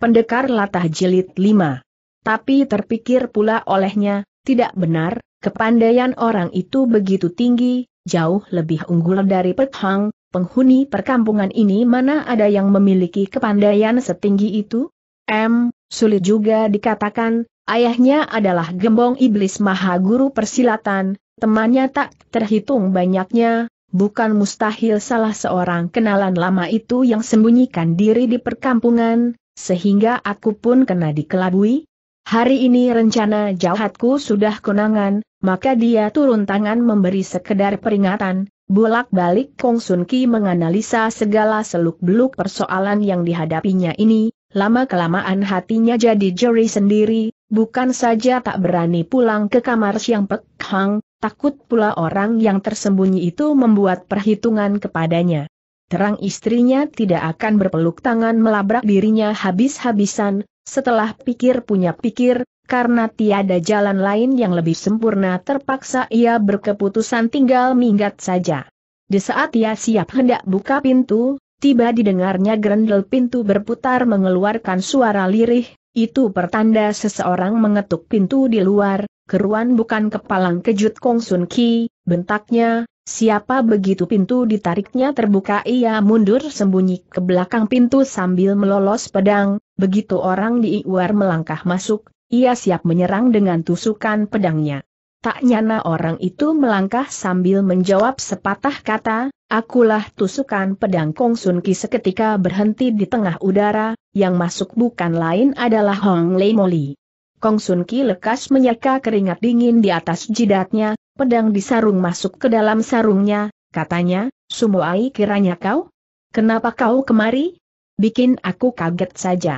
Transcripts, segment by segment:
Pendekar Latah Jilid 5. Tapi terpikir pula olehnya, tidak benar, kepandaian orang itu begitu tinggi, jauh lebih unggul dari Pethang, penghuni perkampungan ini mana ada yang memiliki kepandaian setinggi itu? M, sulit juga dikatakan, ayahnya adalah gembong iblis maha guru persilatan, temannya tak terhitung banyaknya, bukan mustahil salah seorang kenalan lama itu yang sembunyikan diri di perkampungan, sehingga aku pun kena dikelabui? Hari ini rencana jahatku sudah kenangan, maka dia turun tangan memberi sekedar peringatan, bolak-balik Kong Sun Ki menganalisa segala seluk-beluk persoalan yang dihadapinya ini, lama-kelamaan hatinya jadi jeri sendiri, bukan saja tak berani pulang ke kamar Siang pekhang, takut pula orang yang tersembunyi itu membuat perhitungan kepadanya terang istrinya tidak akan berpeluk tangan melabrak dirinya habis-habisan, setelah pikir punya pikir, karena tiada jalan lain yang lebih sempurna terpaksa ia berkeputusan tinggal minggat saja. Di saat ia siap hendak buka pintu, tiba didengarnya grendel pintu berputar mengeluarkan suara lirih, itu pertanda seseorang mengetuk pintu di luar, keruan bukan kepalang kejut Kong Sun Ki, bentaknya, siapa begitu pintu ditariknya terbuka ia mundur sembunyi ke belakang pintu sambil melolos pedang, begitu orang di luar melangkah masuk, ia siap menyerang dengan tusukan pedangnya. Tak nyana orang itu melangkah sambil menjawab sepatah kata, akulah tusukan pedang Kong Sun Ki seketika berhenti di tengah udara, yang masuk bukan lain adalah Hong Lei Moli. Kong Sun Ki lekas menyeka keringat dingin di atas jidatnya, pedang di sarung masuk ke dalam sarungnya, katanya, Sumoai kiranya kau? Kenapa kau kemari? Bikin aku kaget saja.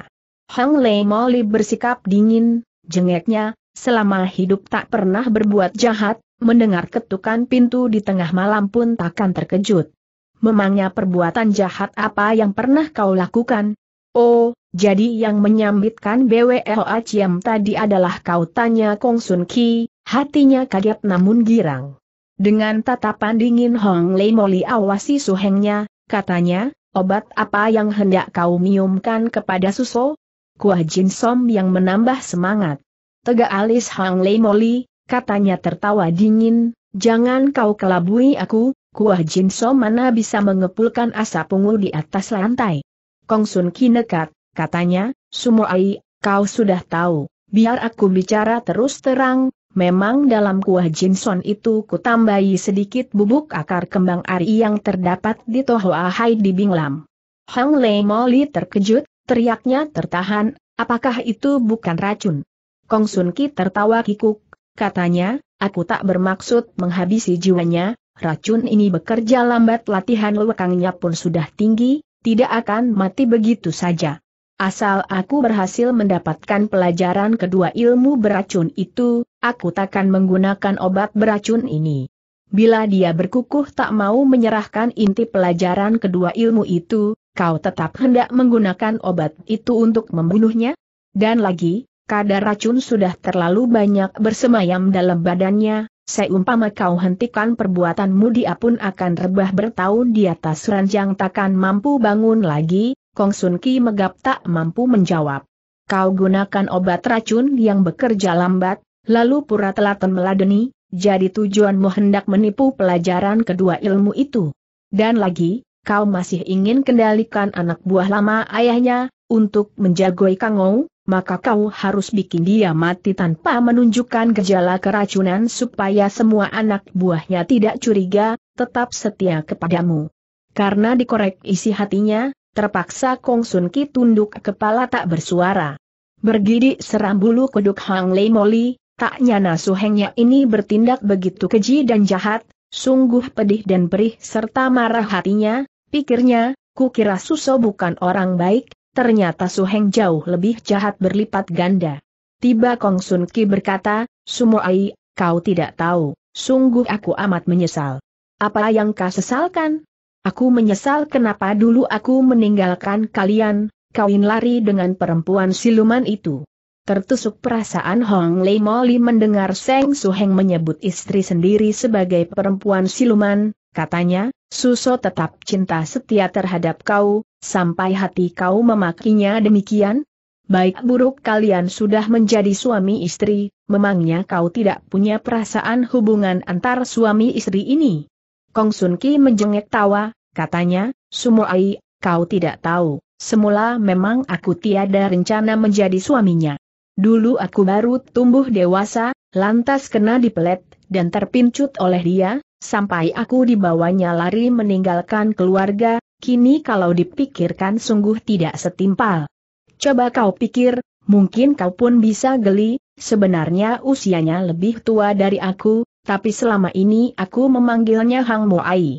Hang Lei Moli bersikap dingin, jengeknya, selama hidup tak pernah berbuat jahat, mendengar ketukan pintu di tengah malam pun takkan terkejut. Memangnya perbuatan jahat apa yang pernah kau lakukan? Oh, jadi yang menyambitkan BWLA Ciam tadi adalah kau tanya Kong Sun Ki, hatinya kaget namun girang. Dengan tatapan dingin Hong Lei Moli awasi suhengnya, katanya, obat apa yang hendak kau minumkan kepada Suso? Kuah Jin Som yang menambah semangat. Tegak alis Hong Lei Moli, katanya tertawa dingin, jangan kau kelabui aku, Kuah Jin Som mana bisa mengepulkan asap ungu di atas lantai. Kong Sun Ki nekat, katanya, Sumoai, kau sudah tahu, biar aku bicara terus terang, memang dalam kuah Jinson itu kutambahi sedikit bubuk akar kembang ari yang terdapat di Toho Ahai di Binglam. Hang Lei Moli terkejut, teriaknya tertahan, apakah itu bukan racun? Kong Sun Ki tertawa kikuk, katanya, aku tak bermaksud menghabisi jiwanya, racun ini bekerja lambat latihan lewakangnya pun sudah tinggi, tidak akan mati begitu saja. Asal aku berhasil mendapatkan pelajaran kedua ilmu beracun itu, aku takkan menggunakan obat beracun ini. Bila dia berkukuh tak mau menyerahkan inti pelajaran kedua ilmu itu, kau tetap hendak menggunakan obat itu untuk membunuhnya? Dan lagi, kadar racun sudah terlalu banyak bersemayam dalam badannya, seumpama kau hentikan perbuatanmu dia pun akan rebah bertahun di atas ranjang takkan mampu bangun lagi, Kong Sun Ki megap tak mampu menjawab. Kau gunakan obat racun yang bekerja lambat, lalu pura telaten meladeni, jadi tujuanmu hendak menipu pelajaran kedua ilmu itu. Dan lagi, kau masih ingin kendalikan anak buah lama ayahnya, untuk menjagoi Kangou, maka kau harus bikin dia mati tanpa menunjukkan gejala keracunan supaya semua anak buahnya tidak curiga, tetap setia kepadamu. Karena dikorek isi hatinya, terpaksa Kong Sun Ki tunduk kepala tak bersuara. Bergidik seram bulu kuduk Hang Lei Moli, tak nyana suhengnya ini bertindak begitu keji dan jahat, sungguh pedih dan perih serta marah hatinya, pikirnya, kukira Suso bukan orang baik, ternyata suheng jauh lebih jahat berlipat ganda. Tiba Kong Sun Ki berkata, Sumoai, kau tidak tahu, sungguh aku amat menyesal. Apa yang kau sesalkan? Aku menyesal kenapa dulu aku meninggalkan kalian, kawin lari dengan perempuan siluman itu. Tertusuk perasaan Hong Lei Moli mendengar Seng Su Heng menyebut istri sendiri sebagai perempuan siluman, katanya, Suso tetap cinta setia terhadap kau, sampai hati kau memakinya demikian? Baik buruk kalian sudah menjadi suami istri, memangnya kau tidak punya perasaan hubungan antar suami istri ini? Kong Sun Ki menjengek tawa, katanya, Sumoai, kau tidak tahu, semula memang aku tiada rencana menjadi suaminya. Dulu aku baru tumbuh dewasa, lantas kena dipelet, dan terpincut oleh dia, sampai aku dibawanya lari meninggalkan keluarga, kini kalau dipikirkan sungguh tidak setimpal. Coba kau pikir, mungkin kau pun bisa geli, sebenarnya usianya lebih tua dari aku, tapi selama ini aku memanggilnya Hang Moai.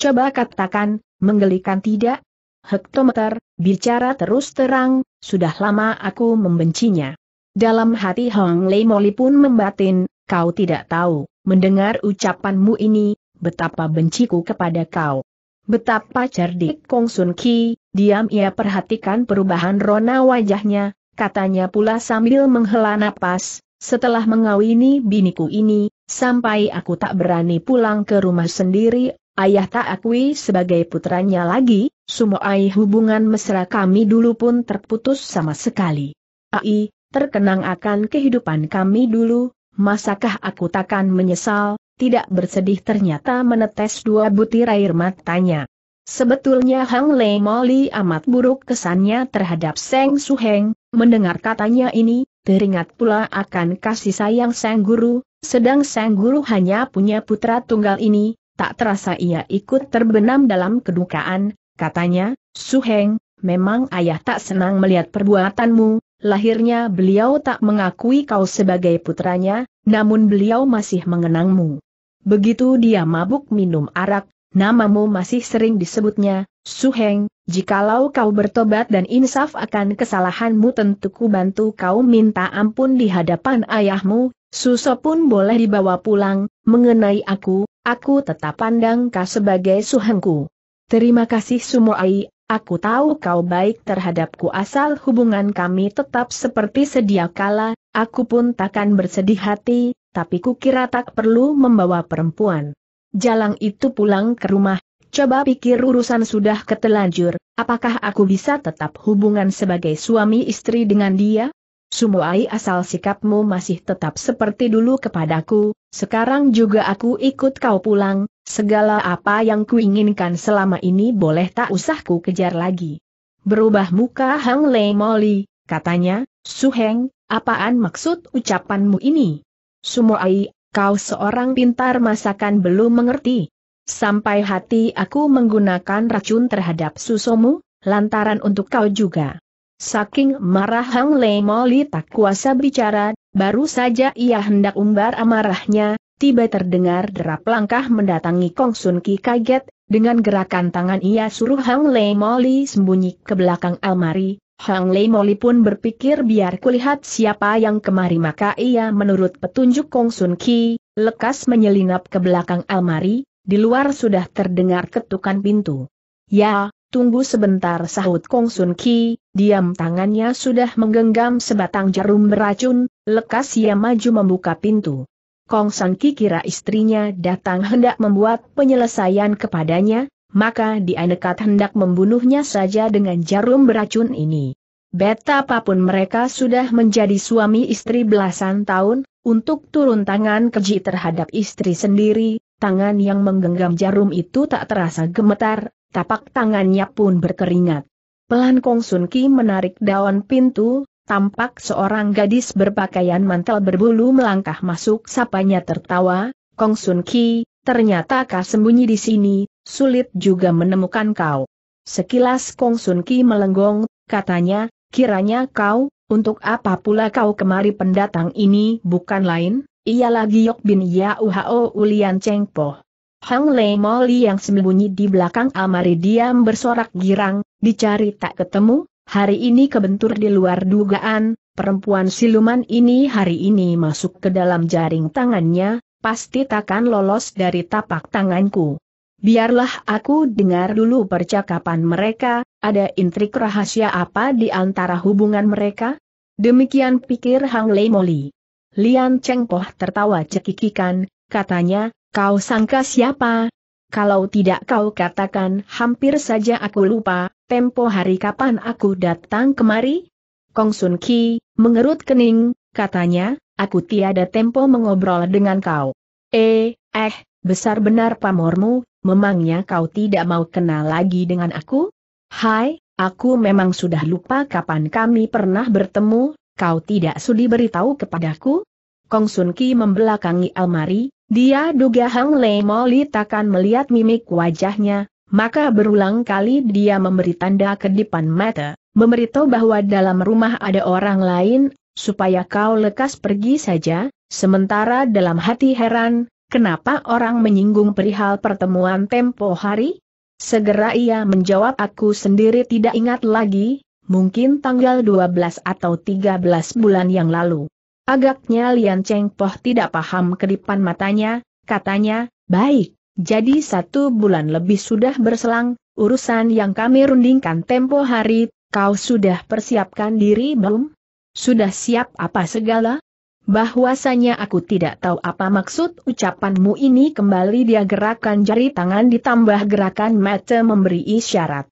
Coba katakan, menggelikan tidak? Hektometer, bicara terus terang, sudah lama aku membencinya. Dalam hati Hong Lei Moli pun membatin, kau tidak tahu, mendengar ucapanmu ini, betapa benciku kepada kau. Betapa cerdik Kong Sun Ki, diam ia perhatikan perubahan rona wajahnya, katanya pula sambil menghela napas, setelah mengawini biniku ini, Sampai aku tak berani pulang ke rumah sendiri, ayah tak akui sebagai putranya lagi, semua sumoai hubungan mesra kami dulu pun terputus sama sekali. Ai, terkenang akan kehidupan kami dulu, masakah aku takkan menyesal, tidak bersedih ternyata menetes dua butir air matanya. Sebetulnya Hang Lei Moli amat buruk kesannya terhadap Seng Suheng, mendengar katanya ini, teringat pula akan kasih sayang Seng Guru, sedang sang guru hanya punya putra tunggal ini, tak terasa ia ikut terbenam dalam kedukaan, katanya, Suheng, memang ayah tak senang melihat perbuatanmu, lahirnya beliau tak mengakui kau sebagai putranya, namun beliau masih mengenangmu. Begitu dia mabuk minum arak, namamu masih sering disebutnya, Su Heng. jikalau kau bertobat dan insaf akan kesalahanmu tentu ku bantu kau minta ampun di hadapan ayahmu, Suso pun boleh dibawa pulang, mengenai aku, aku tetap pandang kau sebagai Suhengku. Terima kasih Sumoai, Aku tahu kau baik terhadapku asal hubungan kami tetap seperti sedia kala, aku pun takkan bersedih hati, tapi kukira tak perlu membawa perempuan jalang itu pulang ke rumah, coba pikir urusan sudah ketelanjur, apakah aku bisa tetap hubungan sebagai suami istri dengan dia? Sumuai asal sikapmu masih tetap seperti dulu kepadaku, sekarang juga aku ikut kau pulang, segala apa yang kuinginkan selama ini boleh tak usah ku kejar lagi. Berubah muka Hang Lei Moli, katanya, Suheng, apaan maksud ucapanmu ini? Sumuai kau seorang pintar masakan belum mengerti. Sampai hati aku menggunakan racun terhadap susumu, lantaran untuk kau juga. Saking marah Hang Lei Moli tak kuasa bicara, baru saja ia hendak umbar amarahnya, tiba terdengar derap langkah mendatangi Kong Sun Ki kaget, dengan gerakan tangan ia suruh Hang Lei Moli sembunyi ke belakang almari, Hang Lei Moli pun berpikir biar kulihat siapa yang kemari maka ia menurut petunjuk Kong Sun Ki, lekas menyelinap ke belakang almari, di luar sudah terdengar ketukan pintu. Ya, tunggu sebentar sahut Kong Sun Ki, diam tangannya sudah menggenggam sebatang jarum beracun, lekas ia maju membuka pintu. Kong Sun Ki kira istrinya datang hendak membuat penyelesaian kepadanya, maka dia nekat hendak membunuhnya saja dengan jarum beracun ini. Betapapun mereka sudah menjadi suami istri belasan tahun, untuk turun tangan keji terhadap istri sendiri, tangan yang menggenggam jarum itu tak terasa gemetar, tapak tangannya pun berkeringat. Pelan Kong Sun Ki menarik daun pintu, tampak seorang gadis berpakaian mantel berbulu melangkah masuk sapanya tertawa, Kong Sun Ki, ternyata kau sembunyi di sini, sulit juga menemukan kau. Sekilas Kong Sun Ki melenggong, katanya, Kiranya kau, untuk apa pula kau kemari pendatang ini bukan lain, ialah Giyok bin Yauhao Ulian Chengpo. Hang Lei Moli yang sembunyi di belakang amari diam bersorak girang, dicari tak ketemu, hari ini kebentur di luar dugaan, perempuan siluman ini hari ini masuk ke dalam jaring tangannya, pasti takkan lolos dari tapak tanganku. Biarlah aku dengar dulu percakapan mereka, ada intrik rahasia apa di antara hubungan mereka? Demikian pikir Hang Lei Moli. Lian Cheng Poh tertawa cekikikan, katanya, kau sangka siapa? Kalau tidak kau katakan hampir saja aku lupa, tempo hari kapan aku datang kemari? Kong Sun Ki, mengerut kening, katanya, aku tiada tempo mengobrol dengan kau. Eh, eh, besar benar pamormu, memangnya kau tidak mau kenal lagi dengan aku? Hai, aku memang sudah lupa kapan kami pernah bertemu, kau tidak sudi beritahu kepadaku? Kong Sun Ki membelakangi almari, dia duga Hang Lei takkan melihat mimik wajahnya, maka berulang kali dia memberi tanda kedipan mata, memberitahu bahwa dalam rumah ada orang lain, supaya kau lekas pergi saja, sementara dalam hati heran, Kenapa orang menyinggung perihal pertemuan tempo hari? Segera ia menjawab aku sendiri tidak ingat lagi, mungkin tanggal 12 atau 13 bulan yang lalu. Agaknya Lian Cheng Poh tidak paham kedipan matanya, katanya, baik, jadi satu bulan lebih sudah berselang, urusan yang kami rundingkan tempo hari, kau sudah persiapkan diri belum? Sudah siap apa segala? bahwasanya aku tidak tahu apa maksud ucapanmu ini kembali dia gerakan jari tangan ditambah gerakan mata memberi isyarat.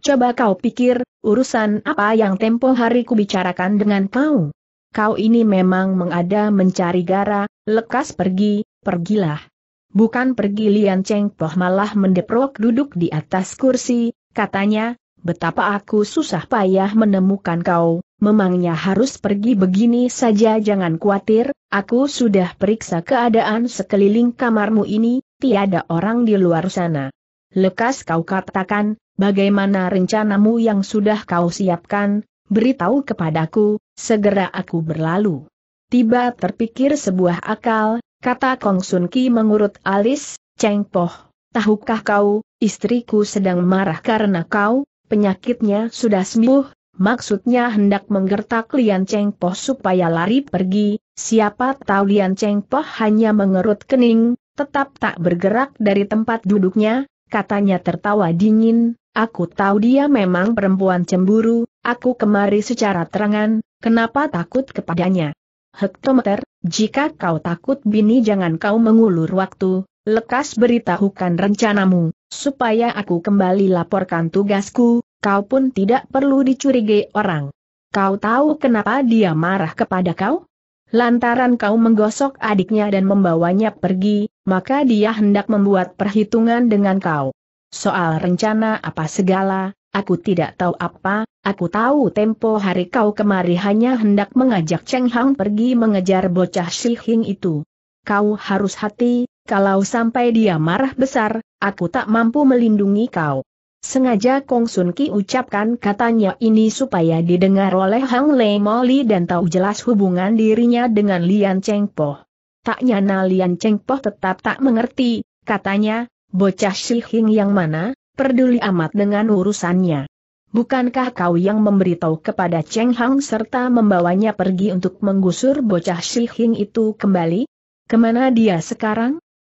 Coba kau pikir, urusan apa yang tempo hari bicarakan dengan kau? Kau ini memang mengada mencari gara, lekas pergi, pergilah. Bukan pergi Lian Cheng Poh malah mendeprok duduk di atas kursi, katanya, Betapa aku susah payah menemukan kau, memangnya harus pergi begini saja jangan khawatir, aku sudah periksa keadaan sekeliling kamarmu ini, tiada orang di luar sana. Lekas kau katakan, bagaimana rencanamu yang sudah kau siapkan, beritahu kepadaku, segera aku berlalu. Tiba terpikir sebuah akal, kata Kong Sun Ki mengurut alis, Cheng Poh, tahukah kau, istriku sedang marah karena kau, Penyakitnya sudah sembuh, maksudnya hendak menggertak Lian Cheng Poh supaya lari pergi, siapa tahu Lian Cheng Poh hanya mengerut kening, tetap tak bergerak dari tempat duduknya, katanya tertawa dingin, aku tahu dia memang perempuan cemburu, aku kemari secara terangan, kenapa takut kepadanya? Hektometer, jika kau takut bini jangan kau mengulur waktu, lekas beritahukan rencanamu, supaya aku kembali laporkan tugasku, kau pun tidak perlu dicurigai orang. Kau tahu kenapa dia marah kepada kau? Lantaran kau menggosok adiknya dan membawanya pergi, maka dia hendak membuat perhitungan dengan kau. Soal rencana apa segala, aku tidak tahu apa, aku tahu tempo hari kau kemari hanya hendak mengajak Cheng Hang pergi mengejar bocah Shi Hing itu. Kau harus hati, kalau sampai dia marah besar, aku tak mampu melindungi kau. Sengaja Kong Sun Ki ucapkan katanya ini supaya didengar oleh Hang Lei Moli dan tahu jelas hubungan dirinya dengan Lian Cheng Po. Tak nyana Lian Cheng Po tetap tak mengerti, katanya, bocah Shi Hing yang mana, peduli amat dengan urusannya. Bukankah kau yang memberitahu kepada Cheng Hang serta membawanya pergi untuk menggusur bocah Shi Hing itu kembali? Kemana dia sekarang?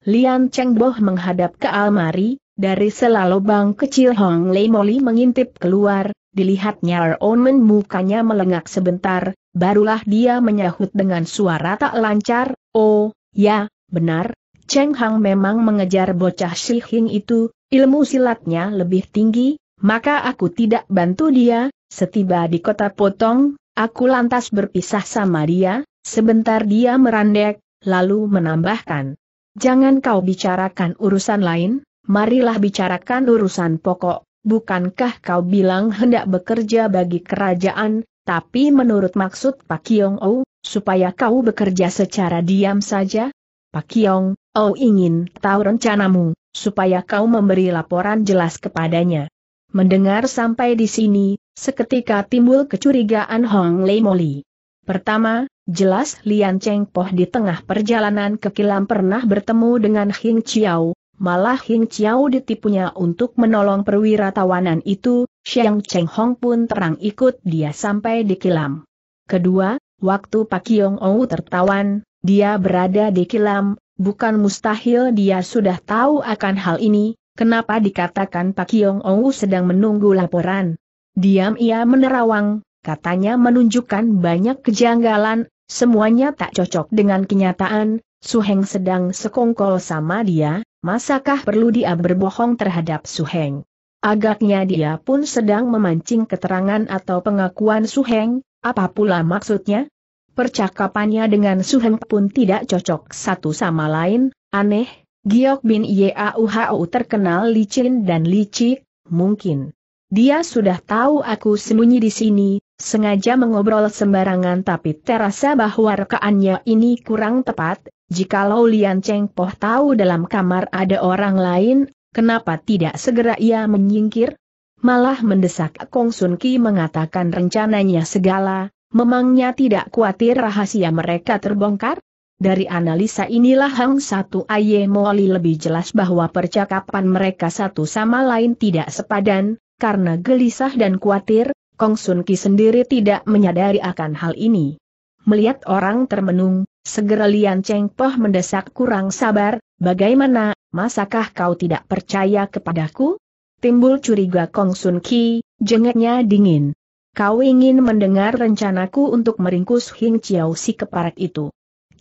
Lian Cheng Boh menghadap ke almari, dari selalu bang kecil Hong Lei Moli mengintip keluar, dilihatnya Omen mukanya melengak sebentar, barulah dia menyahut dengan suara tak lancar, oh, ya, benar, Cheng Hang memang mengejar bocah Shi Hing itu, ilmu silatnya lebih tinggi, maka aku tidak bantu dia, setiba di kota Potong, aku lantas berpisah sama dia, sebentar dia merandek, lalu menambahkan, Jangan kau bicarakan urusan lain, marilah bicarakan urusan pokok. Bukankah kau bilang hendak bekerja bagi kerajaan, tapi menurut maksud Pak Yong Ou, supaya kau bekerja secara diam saja? Pak Yong, Ou ingin tahu rencanamu, supaya kau memberi laporan jelas kepadanya. Mendengar sampai di sini, seketika timbul kecurigaan Hong Lei Moli. Pertama, Jelas Lian Cheng Poh di tengah perjalanan ke Kilam pernah bertemu dengan Hing Chiao, malah Hing Chiao ditipunya untuk menolong perwira tawanan itu, Xiang Cheng Hong pun terang ikut dia sampai di Kilam. Kedua, waktu Pak Yong Ou tertawan, dia berada di Kilam, bukan mustahil dia sudah tahu akan hal ini, kenapa dikatakan Pak Yong Ou sedang menunggu laporan. Diam ia menerawang, katanya menunjukkan banyak kejanggalan, Semuanya tak cocok dengan kenyataan, Suheng sedang sekongkol sama dia, masakah perlu dia berbohong terhadap Suheng? Agaknya dia pun sedang memancing keterangan atau pengakuan Suheng, apa pula maksudnya? Percakapannya dengan Suheng pun tidak cocok satu sama lain, aneh, Giok bin Yauhau terkenal licin dan licik, mungkin. Dia sudah tahu aku sembunyi di sini, sengaja mengobrol sembarangan tapi terasa bahwa rekaannya ini kurang tepat, jikalau Lian Cheng Poh tahu dalam kamar ada orang lain, kenapa tidak segera ia menyingkir? Malah mendesak Kong Sun Ki mengatakan rencananya segala, memangnya tidak khawatir rahasia mereka terbongkar? Dari analisa inilah Hang Satu Aye Moli lebih jelas bahwa percakapan mereka satu sama lain tidak sepadan, karena gelisah dan khawatir, Kong Sun Ki sendiri tidak menyadari akan hal ini. Melihat orang termenung, segera Lian Cheng Poh mendesak kurang sabar, bagaimana, masakah kau tidak percaya kepadaku? Timbul curiga Kong Sun Ki, jengeknya dingin. Kau ingin mendengar rencanaku untuk meringkus Hing Chiao si keparat itu.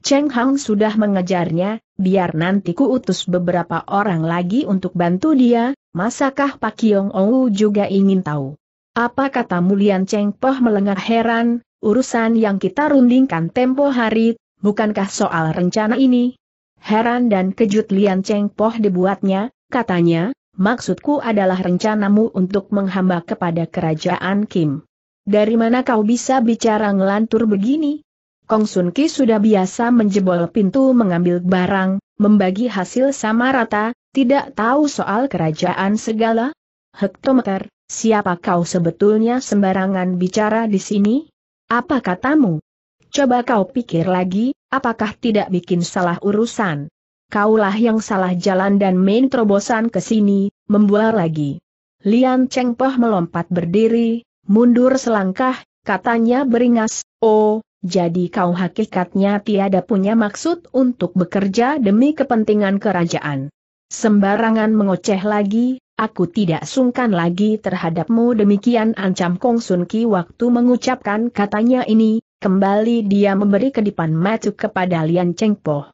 Cheng Hang sudah mengejarnya, biar nanti ku utus beberapa orang lagi untuk bantu dia, masakah Pak Kiong Ou juga ingin tahu. Apa kata Mulian Cheng Poh melengah heran, urusan yang kita rundingkan tempo hari, bukankah soal rencana ini? Heran dan kejut Lian Cheng Poh dibuatnya, katanya, maksudku adalah rencanamu untuk menghamba kepada kerajaan Kim. Dari mana kau bisa bicara ngelantur begini? Kong Sun Ki sudah biasa menjebol pintu mengambil barang, membagi hasil sama rata, tidak tahu soal kerajaan segala? Hektometer, Siapa kau sebetulnya sembarangan bicara di sini? Apa katamu? Coba kau pikir lagi, apakah tidak bikin salah urusan? Kaulah yang salah jalan dan main terobosan ke sini, membuat lagi. Lian Cheng Poh melompat berdiri, mundur selangkah, katanya beringas, oh, jadi kau hakikatnya tiada punya maksud untuk bekerja demi kepentingan kerajaan. Sembarangan mengoceh lagi, Aku tidak sungkan lagi terhadapmu demikian ancam Kong Sun Ki waktu mengucapkan katanya ini, kembali dia memberi kedipan matuk kepada Lian Cheng Po.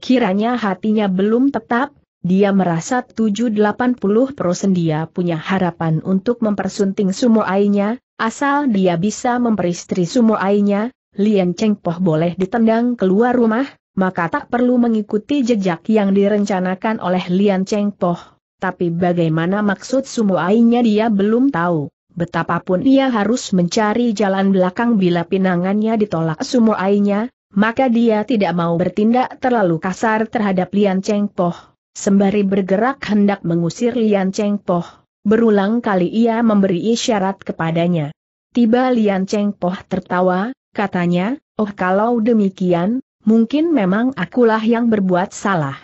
Kiranya hatinya belum tetap, dia merasa 780 persen dia punya harapan untuk mempersunting Sumo Ainya, asal dia bisa memperistri Sumo Ainya, Lian Cheng Po boleh ditendang keluar rumah, maka tak perlu mengikuti jejak yang direncanakan oleh Lian Cheng Po. Tapi bagaimana maksud sumuainya dia belum tahu. Betapapun ia harus mencari jalan belakang bila pinangannya ditolak sumuainya, maka dia tidak mau bertindak terlalu kasar terhadap Lian Cheng Poh. Sembari bergerak hendak mengusir Lian Cheng Poh, berulang kali ia memberi isyarat kepadanya. Tiba Lian Cheng Poh tertawa, katanya, oh kalau demikian, mungkin memang akulah yang berbuat salah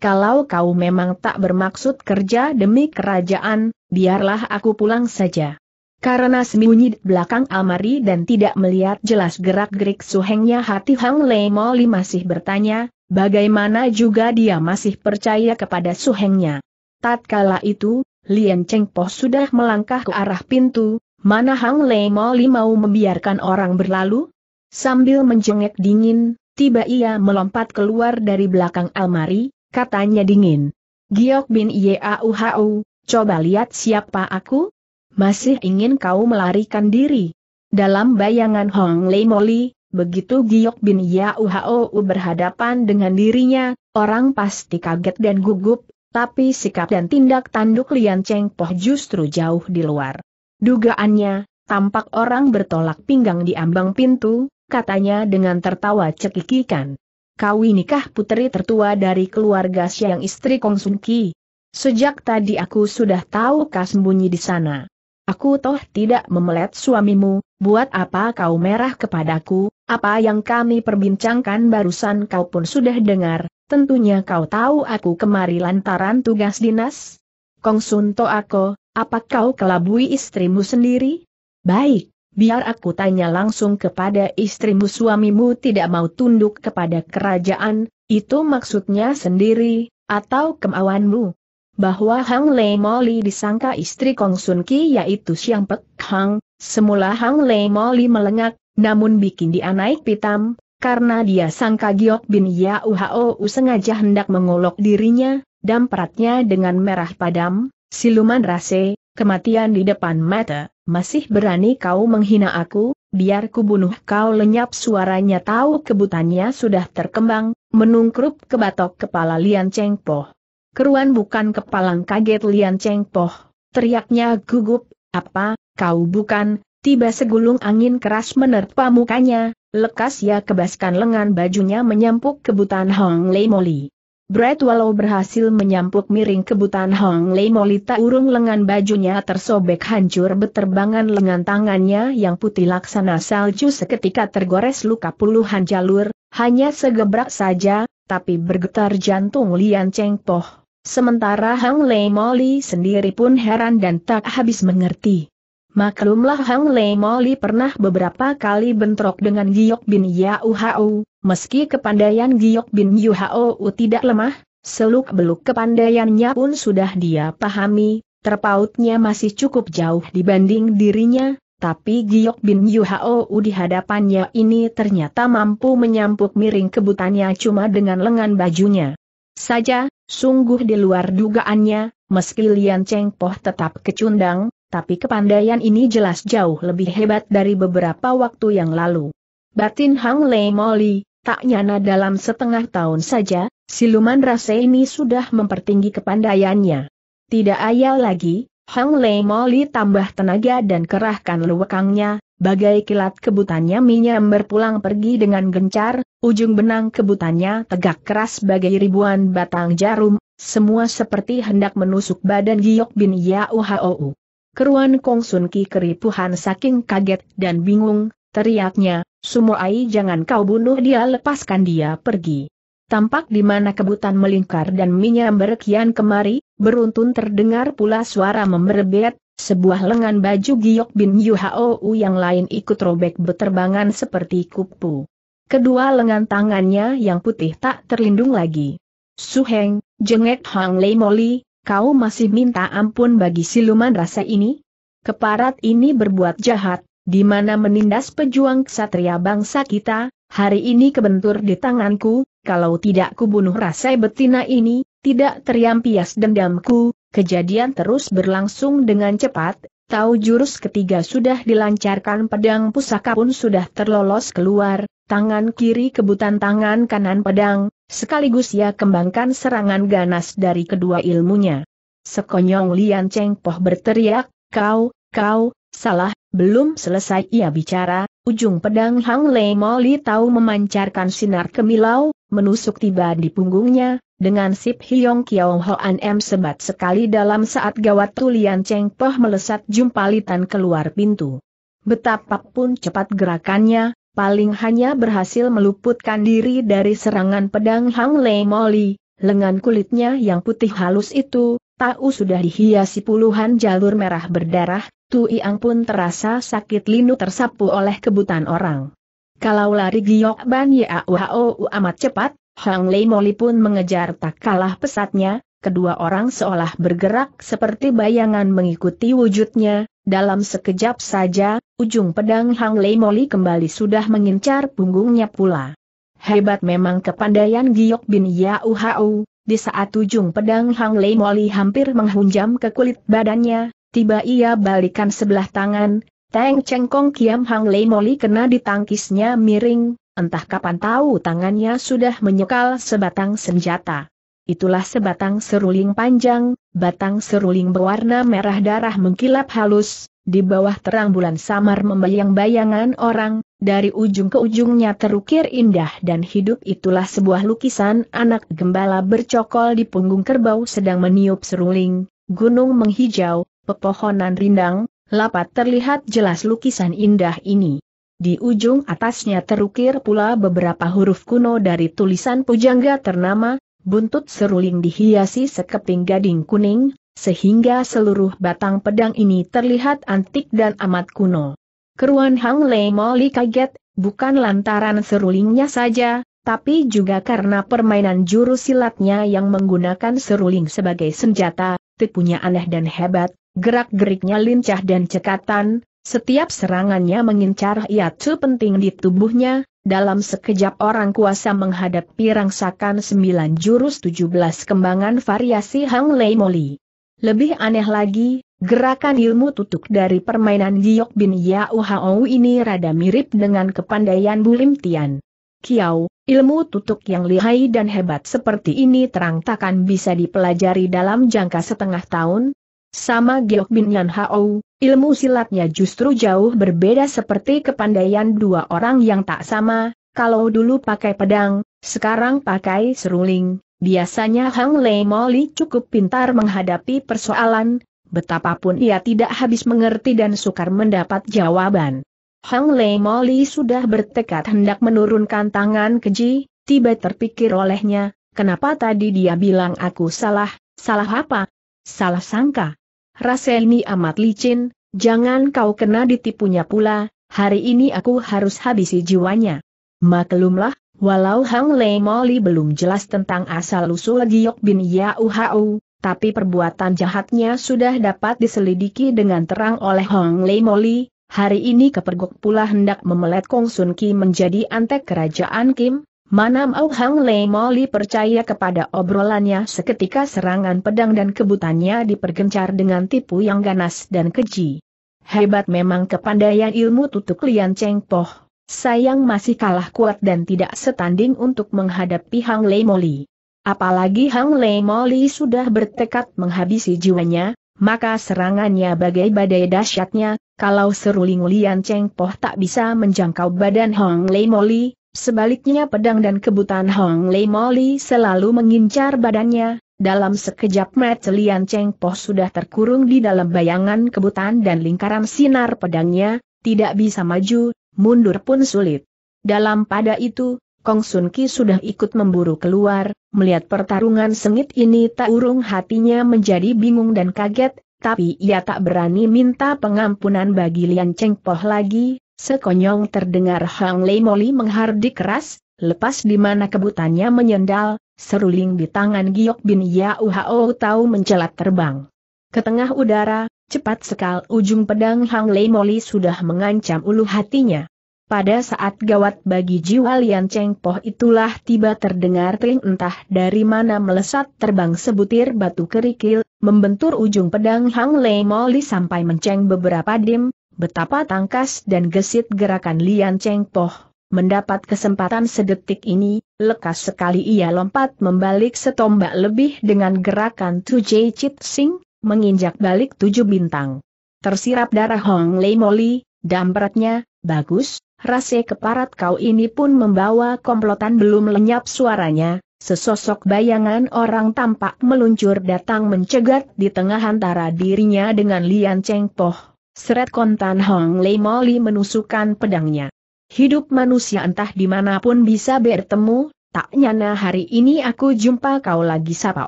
kalau kau memang tak bermaksud kerja demi kerajaan, biarlah aku pulang saja. Karena sembunyi di belakang almari dan tidak melihat jelas gerak-gerik suhengnya hati Hang Lei Moli masih bertanya, bagaimana juga dia masih percaya kepada suhengnya. Tatkala itu, Lian Cheng Po sudah melangkah ke arah pintu, mana Hang Lei Moli mau membiarkan orang berlalu? Sambil menjengek dingin, tiba ia melompat keluar dari belakang almari, katanya dingin. Giok bin Yauhau, coba lihat siapa aku? Masih ingin kau melarikan diri? Dalam bayangan Hong Lei Moli, begitu Giok bin Yauhau berhadapan dengan dirinya, orang pasti kaget dan gugup, tapi sikap dan tindak tanduk Lian Cheng Poh justru jauh di luar. Dugaannya, tampak orang bertolak pinggang di ambang pintu, katanya dengan tertawa cekikikan kau inikah puteri tertua dari keluarga Siang istri Kong Sun Ki? Sejak tadi aku sudah tahu kau sembunyi di sana. Aku toh tidak memelet suamimu, buat apa kau merah kepadaku, apa yang kami perbincangkan barusan kau pun sudah dengar, tentunya kau tahu aku kemari lantaran tugas dinas? Kong Sun Ako, apa kau kelabui istrimu sendiri? Baik, biar aku tanya langsung kepada istrimu suamimu tidak mau tunduk kepada kerajaan, itu maksudnya sendiri, atau kemauanmu. Bahwa Hang Lei Moli disangka istri Kong Sun Ki yaitu Siang Pek Hang, semula Hang Lei Moli melengak, namun bikin dia naik pitam, karena dia sangka Giok Bin Ya Uhao sengaja hendak mengolok dirinya, dan peratnya dengan merah padam, siluman rase, kematian di depan mata, masih berani kau menghina aku, biar ku bunuh kau lenyap suaranya tahu kebutannya sudah terkembang, menungkrup ke batok kepala Lian Cheng Poh. Keruan bukan kepalang kaget Lian Cheng Poh, teriaknya gugup, apa, kau bukan, tiba segulung angin keras menerpa mukanya, lekas ia kebaskan lengan bajunya menyampuk kebutan Hong Lei Moli. Brad walau berhasil menyampuk miring kebutan Hong Lei Molita urung lengan bajunya tersobek hancur beterbangan lengan tangannya yang putih laksana salju seketika tergores luka puluhan jalur, hanya segebrak saja, tapi bergetar jantung Lian Cheng Poh. Sementara Hong Lei Moli sendiri pun heran dan tak habis mengerti. Maklumlah Hang Lei Moli pernah beberapa kali bentrok dengan Giok bin Yauhau, meski kepandaian Giok bin Yauhau tidak lemah, seluk-beluk kepandaiannya pun sudah dia pahami, terpautnya masih cukup jauh dibanding dirinya, tapi Giok bin Yuhao di hadapannya ini ternyata mampu menyampuk miring kebutannya cuma dengan lengan bajunya. Saja, sungguh di luar dugaannya, meski Lian Cheng Poh tetap kecundang, tapi kepandaian ini jelas jauh lebih hebat dari beberapa waktu yang lalu. Batin Hang Lei Moli, tak nyana dalam setengah tahun saja, siluman rasa ini sudah mempertinggi kepandaiannya. Tidak ayal lagi, Hang Lei Moli tambah tenaga dan kerahkan luwekangnya, bagai kilat kebutannya minyam berpulang pergi dengan gencar, ujung benang kebutannya tegak keras bagai ribuan batang jarum, semua seperti hendak menusuk badan Giok bin Yauhou. Keruan Kong Sun Ki keripuhan saking kaget dan bingung, teriaknya, Sumoai jangan kau bunuh dia lepaskan dia pergi. Tampak di mana kebutan melingkar dan minyak berkian kemari, beruntun terdengar pula suara memberbet, sebuah lengan baju giok bin Yu U yang lain ikut robek beterbangan seperti kupu. Kedua lengan tangannya yang putih tak terlindung lagi. Suheng, jengek Hang Lei Moli, kau masih minta ampun bagi siluman rasa ini? Keparat ini berbuat jahat, di mana menindas pejuang ksatria bangsa kita, hari ini kebentur di tanganku, kalau tidak kubunuh rasa betina ini, tidak teriampias dendamku, kejadian terus berlangsung dengan cepat, tahu jurus ketiga sudah dilancarkan pedang pusaka pun sudah terlolos keluar, tangan kiri kebutan tangan kanan pedang, sekaligus ia kembangkan serangan ganas dari kedua ilmunya. Sekonyong Lian Cheng Poh berteriak, kau, kau, salah, belum selesai ia bicara, ujung pedang Hang Lei Moli tahu memancarkan sinar kemilau, menusuk tiba di punggungnya, dengan Sip hiong Kiao Hoan M sebat sekali dalam saat gawat Lian Cheng Poh melesat jumpalitan keluar pintu. Betapapun cepat gerakannya, paling hanya berhasil meluputkan diri dari serangan pedang Hang Lei Moli, lengan kulitnya yang putih halus itu, tahu sudah dihiasi puluhan jalur merah berdarah, Tuiang pun terasa sakit linu tersapu oleh kebutan orang. Kalau lari giok ban Yauhou amat cepat, Hang Lei Moli pun mengejar tak kalah pesatnya, kedua orang seolah bergerak seperti bayangan mengikuti wujudnya, dalam sekejap saja, ujung pedang Hang Lei Moli kembali sudah mengincar punggungnya pula. Hebat memang kepandaian Giok bin Yau Hau, di saat ujung pedang Hang Lei Moli hampir menghunjam ke kulit badannya, tiba ia balikan sebelah tangan, Teng Cengkong Kiam Hang Lei Moli kena ditangkisnya miring, entah kapan tahu tangannya sudah menyekal sebatang senjata itulah sebatang seruling panjang, batang seruling berwarna merah darah mengkilap halus, di bawah terang bulan samar membayang bayangan orang, dari ujung ke ujungnya terukir indah dan hidup itulah sebuah lukisan anak gembala bercokol di punggung kerbau sedang meniup seruling, gunung menghijau, pepohonan rindang, lapat terlihat jelas lukisan indah ini. Di ujung atasnya terukir pula beberapa huruf kuno dari tulisan pujangga ternama, buntut seruling dihiasi sekeping gading kuning, sehingga seluruh batang pedang ini terlihat antik dan amat kuno. Keruan Hang Lei Moli kaget, bukan lantaran serulingnya saja, tapi juga karena permainan juru silatnya yang menggunakan seruling sebagai senjata, tipunya aneh dan hebat, gerak-geriknya lincah dan cekatan, setiap serangannya mengincar iatsu penting di tubuhnya, dalam sekejap orang kuasa menghadapi rangsakan sembilan jurus tujuh belas kembangan variasi Hang Lei Moli. Lebih aneh lagi, gerakan ilmu tutuk dari permainan Giok Bin Yao Hao ini rada mirip dengan kepandaian Bulim Tian. Kiao, ilmu tutuk yang lihai dan hebat seperti ini terang takkan bisa dipelajari dalam jangka setengah tahun, sama Geok Bin Yan Hao, ilmu silatnya justru jauh berbeda seperti kepandaian dua orang yang tak sama, kalau dulu pakai pedang, sekarang pakai seruling. Biasanya Hang Lei Moli cukup pintar menghadapi persoalan, betapapun ia tidak habis mengerti dan sukar mendapat jawaban. Hang Lei Moli sudah bertekad hendak menurunkan tangan keji, tiba terpikir olehnya, kenapa tadi dia bilang aku salah, salah apa? Salah sangka rasa ini amat licin, jangan kau kena ditipunya pula, hari ini aku harus habisi jiwanya. Maklumlah, walau Hang Lei Moli belum jelas tentang asal-usul Giyok bin Yauhau, tapi perbuatan jahatnya sudah dapat diselidiki dengan terang oleh Hang Lei Moli, hari ini kepergok pula hendak memelet Kong Sun Ki menjadi antek kerajaan Kim, Manam Au Hang Lei Moli percaya kepada obrolannya seketika serangan pedang dan kebutannya dipergencar dengan tipu yang ganas dan keji. Hebat memang kepandaian ilmu tutuk Lian Cheng Poh, sayang masih kalah kuat dan tidak setanding untuk menghadapi Hang Lei Moli. Apalagi Hang Lei Moli sudah bertekad menghabisi jiwanya, maka serangannya bagai badai dahsyatnya, kalau seruling Lian Cheng Poh tak bisa menjangkau badan Hang Lei Moli, Sebaliknya pedang dan kebutan Hong Lei Moli selalu mengincar badannya, dalam sekejap mata Lian Cheng Po sudah terkurung di dalam bayangan kebutan dan lingkaran sinar pedangnya, tidak bisa maju, mundur pun sulit. Dalam pada itu, Kong Sun Ki sudah ikut memburu keluar, melihat pertarungan sengit ini tak urung hatinya menjadi bingung dan kaget, tapi ia tak berani minta pengampunan bagi Lian Cheng Po lagi, Sekonyong terdengar Hang Lei Moli menghardik keras, lepas di mana kebutannya menyendal, seruling di tangan Giok Bin Yau Hao tahu mencelat terbang. Ke tengah udara, cepat sekal ujung pedang Hang Lei Moli sudah mengancam ulu hatinya. Pada saat gawat bagi jiwa Lian Cheng Poh itulah tiba terdengar ting entah dari mana melesat terbang sebutir batu kerikil, membentur ujung pedang Hang Lei Moli sampai menceng beberapa dim, betapa tangkas dan gesit gerakan Lian Cheng Poh. Mendapat kesempatan sedetik ini, lekas sekali ia lompat membalik setombak lebih dengan gerakan Jai Chit Sing, menginjak balik tujuh bintang. Tersirap darah Hong Lei Moli, dampratnya, bagus, rase keparat kau ini pun membawa komplotan belum lenyap suaranya, Sesosok bayangan orang tampak meluncur datang mencegat di tengah antara dirinya dengan Lian Cheng Poh. Seret kontan Hong Lei Moli menusukkan pedangnya. Hidup manusia entah dimanapun bisa bertemu, tak nyana hari ini aku jumpa kau lagi sapa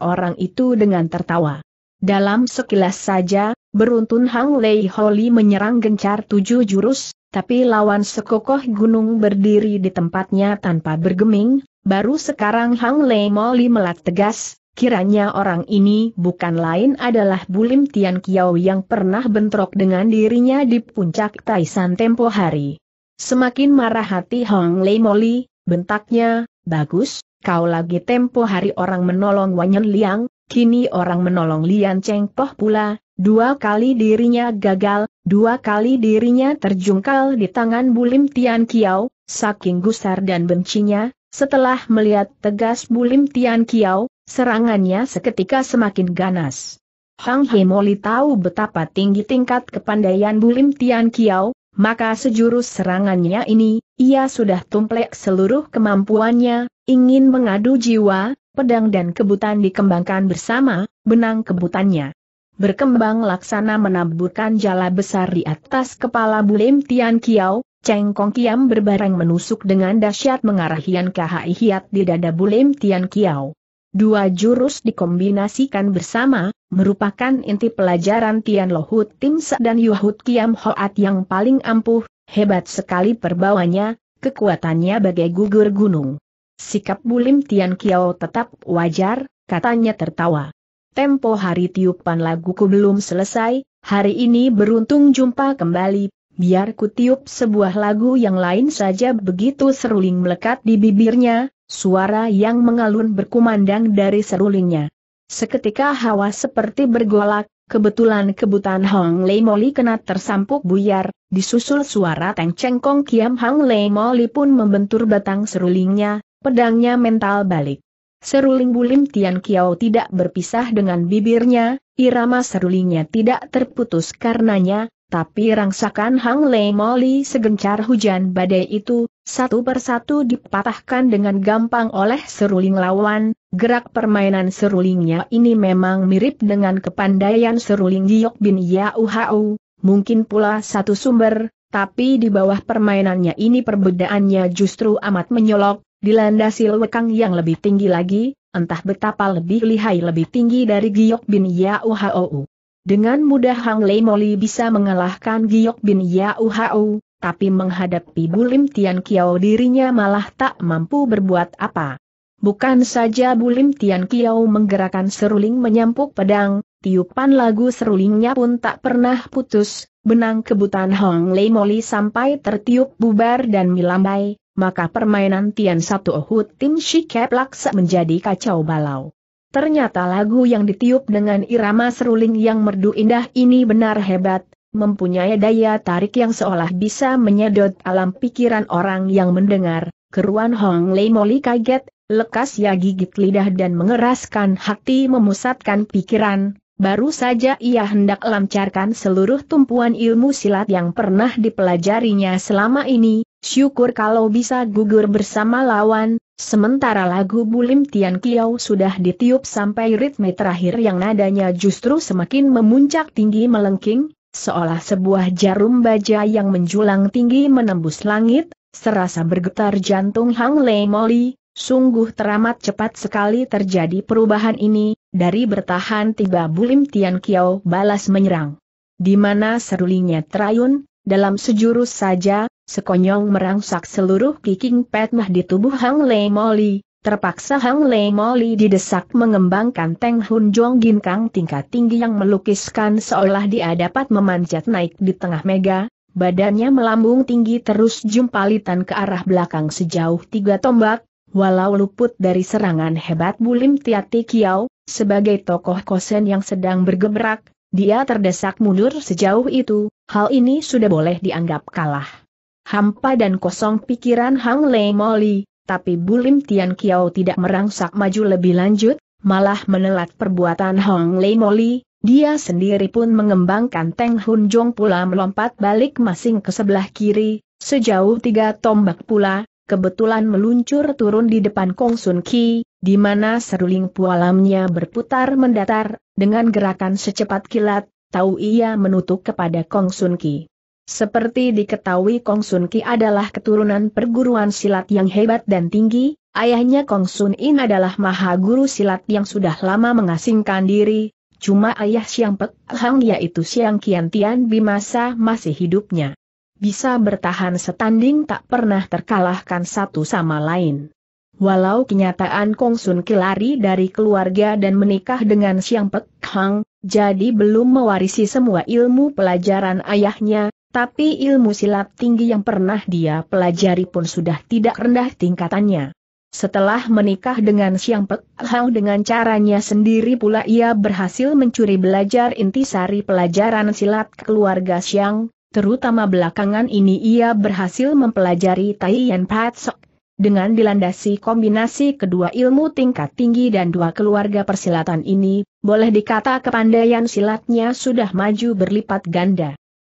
orang itu dengan tertawa. Dalam sekilas saja, beruntun Hong Lei Holi menyerang gencar tujuh jurus, tapi lawan sekokoh gunung berdiri di tempatnya tanpa bergeming, baru sekarang Hong Lei Moli melat tegas, Kiranya orang ini bukan lain adalah Bulim Tian Kiao yang pernah bentrok dengan dirinya di puncak Taisan tempo hari. Semakin marah hati Hong Lei Moli, bentaknya, bagus, kau lagi tempo hari orang menolong Wanyan Liang, kini orang menolong Lian Cheng Poh pula, dua kali dirinya gagal, dua kali dirinya terjungkal di tangan Bulim Tian Kiao, saking gusar dan bencinya, setelah melihat tegas Bulim Tian Kiao, serangannya seketika semakin ganas. Hang Hemoli tahu betapa tinggi tingkat kepandaian Bulim Tian Kiao, maka sejurus serangannya ini, ia sudah tumplek seluruh kemampuannya, ingin mengadu jiwa, pedang dan kebutan dikembangkan bersama, benang kebutannya berkembang laksana menaburkan jala besar di atas kepala Bulim Tian Kiao, Cheng Kong Kiam berbareng menusuk dengan dahsyat mengarah Hian Kahai Hiat di dada Bulim Tian Kiao. Dua jurus dikombinasikan bersama, merupakan inti pelajaran Tian Lohut Tim Sa dan Yuhut Kiam Hoat yang paling ampuh, hebat sekali perbawanya, kekuatannya bagai gugur gunung. Sikap Bulim Tian Kiao tetap wajar, katanya tertawa. Tempo hari tiupan laguku belum selesai, hari ini beruntung jumpa kembali, Biar kutiup sebuah lagu yang lain saja begitu seruling melekat di bibirnya, suara yang mengalun berkumandang dari serulingnya. Seketika hawa seperti bergolak, kebetulan kebutan Hong Lei Moli kena tersampuk buyar, disusul suara Teng Cengkong Kiam Hong Lei Moli pun membentur batang serulingnya, pedangnya mental balik. Seruling bulim Tian Kiao tidak berpisah dengan bibirnya, irama serulingnya tidak terputus karenanya, tapi rangsakan Hang Lei Moli segencar hujan badai itu, satu persatu dipatahkan dengan gampang oleh seruling lawan, gerak permainan serulingnya ini memang mirip dengan kepandaian seruling Giok Bin Yau Hau, mungkin pula satu sumber, tapi di bawah permainannya ini perbedaannya justru amat menyolok, dilandasi lekang yang lebih tinggi lagi, entah betapa lebih lihai lebih tinggi dari Giok Bin Yau Hau. Dengan mudah Hang Lei Moli bisa mengalahkan Giok Bin Yao Hao, tapi menghadapi Bulim Tian Kiao dirinya malah tak mampu berbuat apa. Bukan saja Bulim Tian Kiao menggerakkan seruling menyampuk pedang, tiupan lagu serulingnya pun tak pernah putus, benang kebutan Hong Lei Moli sampai tertiup bubar dan melambai, maka permainan Tian Satu Ohut Tim Shikep Laksa menjadi kacau balau. Ternyata lagu yang ditiup dengan irama seruling yang merdu indah ini benar hebat, mempunyai daya tarik yang seolah bisa menyedot alam pikiran orang yang mendengar. Keruan Hong Lei Moli kaget, lekas ia gigit lidah dan mengeraskan hati memusatkan pikiran, Baru saja ia hendak lancarkan seluruh tumpuan ilmu silat yang pernah dipelajarinya selama ini, Syukur kalau bisa gugur bersama lawan, sementara lagu Bulim Tian Kiau sudah ditiup sampai ritme terakhir yang nadanya justru semakin memuncak tinggi melengking, seolah sebuah jarum baja yang menjulang tinggi menembus langit, serasa bergetar jantung Hang Lei Moli, Sungguh teramat cepat sekali terjadi perubahan ini, dari bertahan tiba Bulim Tian Kiao balas menyerang. Di mana serulingnya terayun, dalam sejurus saja, Sekonyong merangsak seluruh kiking petmah di tubuh Hang Lei Moli, terpaksa Hang Lei Moli didesak mengembangkan Teng Hun Jong Gin Kang tingkat tinggi yang melukiskan seolah dia dapat memanjat naik di tengah mega, badannya melambung tinggi terus jumpalitan ke arah belakang sejauh tiga tombak, walau luput dari serangan hebat Bulim Tiati Kiao, sebagai tokoh kosen yang sedang bergemerak, dia terdesak mundur sejauh itu, hal ini sudah boleh dianggap kalah. Hampa dan kosong pikiran Hang Lei Moli, tapi Bulim Tian Kiao tidak merangsak maju lebih lanjut, malah menelat perbuatan Hang Lei Moli, dia sendiri pun mengembangkan Teng Hun Jong pula melompat balik masing ke sebelah kiri, sejauh tiga tombak pula, kebetulan meluncur turun di depan Kong Sun Ki, di mana seruling pualamnya berputar mendatar, dengan gerakan secepat kilat, tahu ia menutup kepada Kong Sun Ki. Seperti diketahui Kong Sun Ki adalah keturunan perguruan silat yang hebat dan tinggi, ayahnya Kong Sun In adalah maha guru silat yang sudah lama mengasingkan diri, cuma ayah Siang Pek Hang yaitu Siang Kian Tian Bimasa masih hidupnya. Bisa bertahan setanding tak pernah terkalahkan satu sama lain. Walau kenyataan Kong Sun Ki lari dari keluarga dan menikah dengan Siang Pek Hang, jadi belum mewarisi semua ilmu pelajaran ayahnya, tapi ilmu silat tinggi yang pernah dia pelajari pun sudah tidak rendah tingkatannya. Setelah menikah dengan Siang, Pek Hau dengan caranya sendiri pula ia berhasil mencuri belajar intisari pelajaran silat keluarga Siang. terutama belakangan ini ia berhasil mempelajari Pat Sok. Dengan dilandasi kombinasi kedua ilmu tingkat tinggi dan dua keluarga persilatan ini, boleh dikata kepandaian silatnya sudah maju berlipat ganda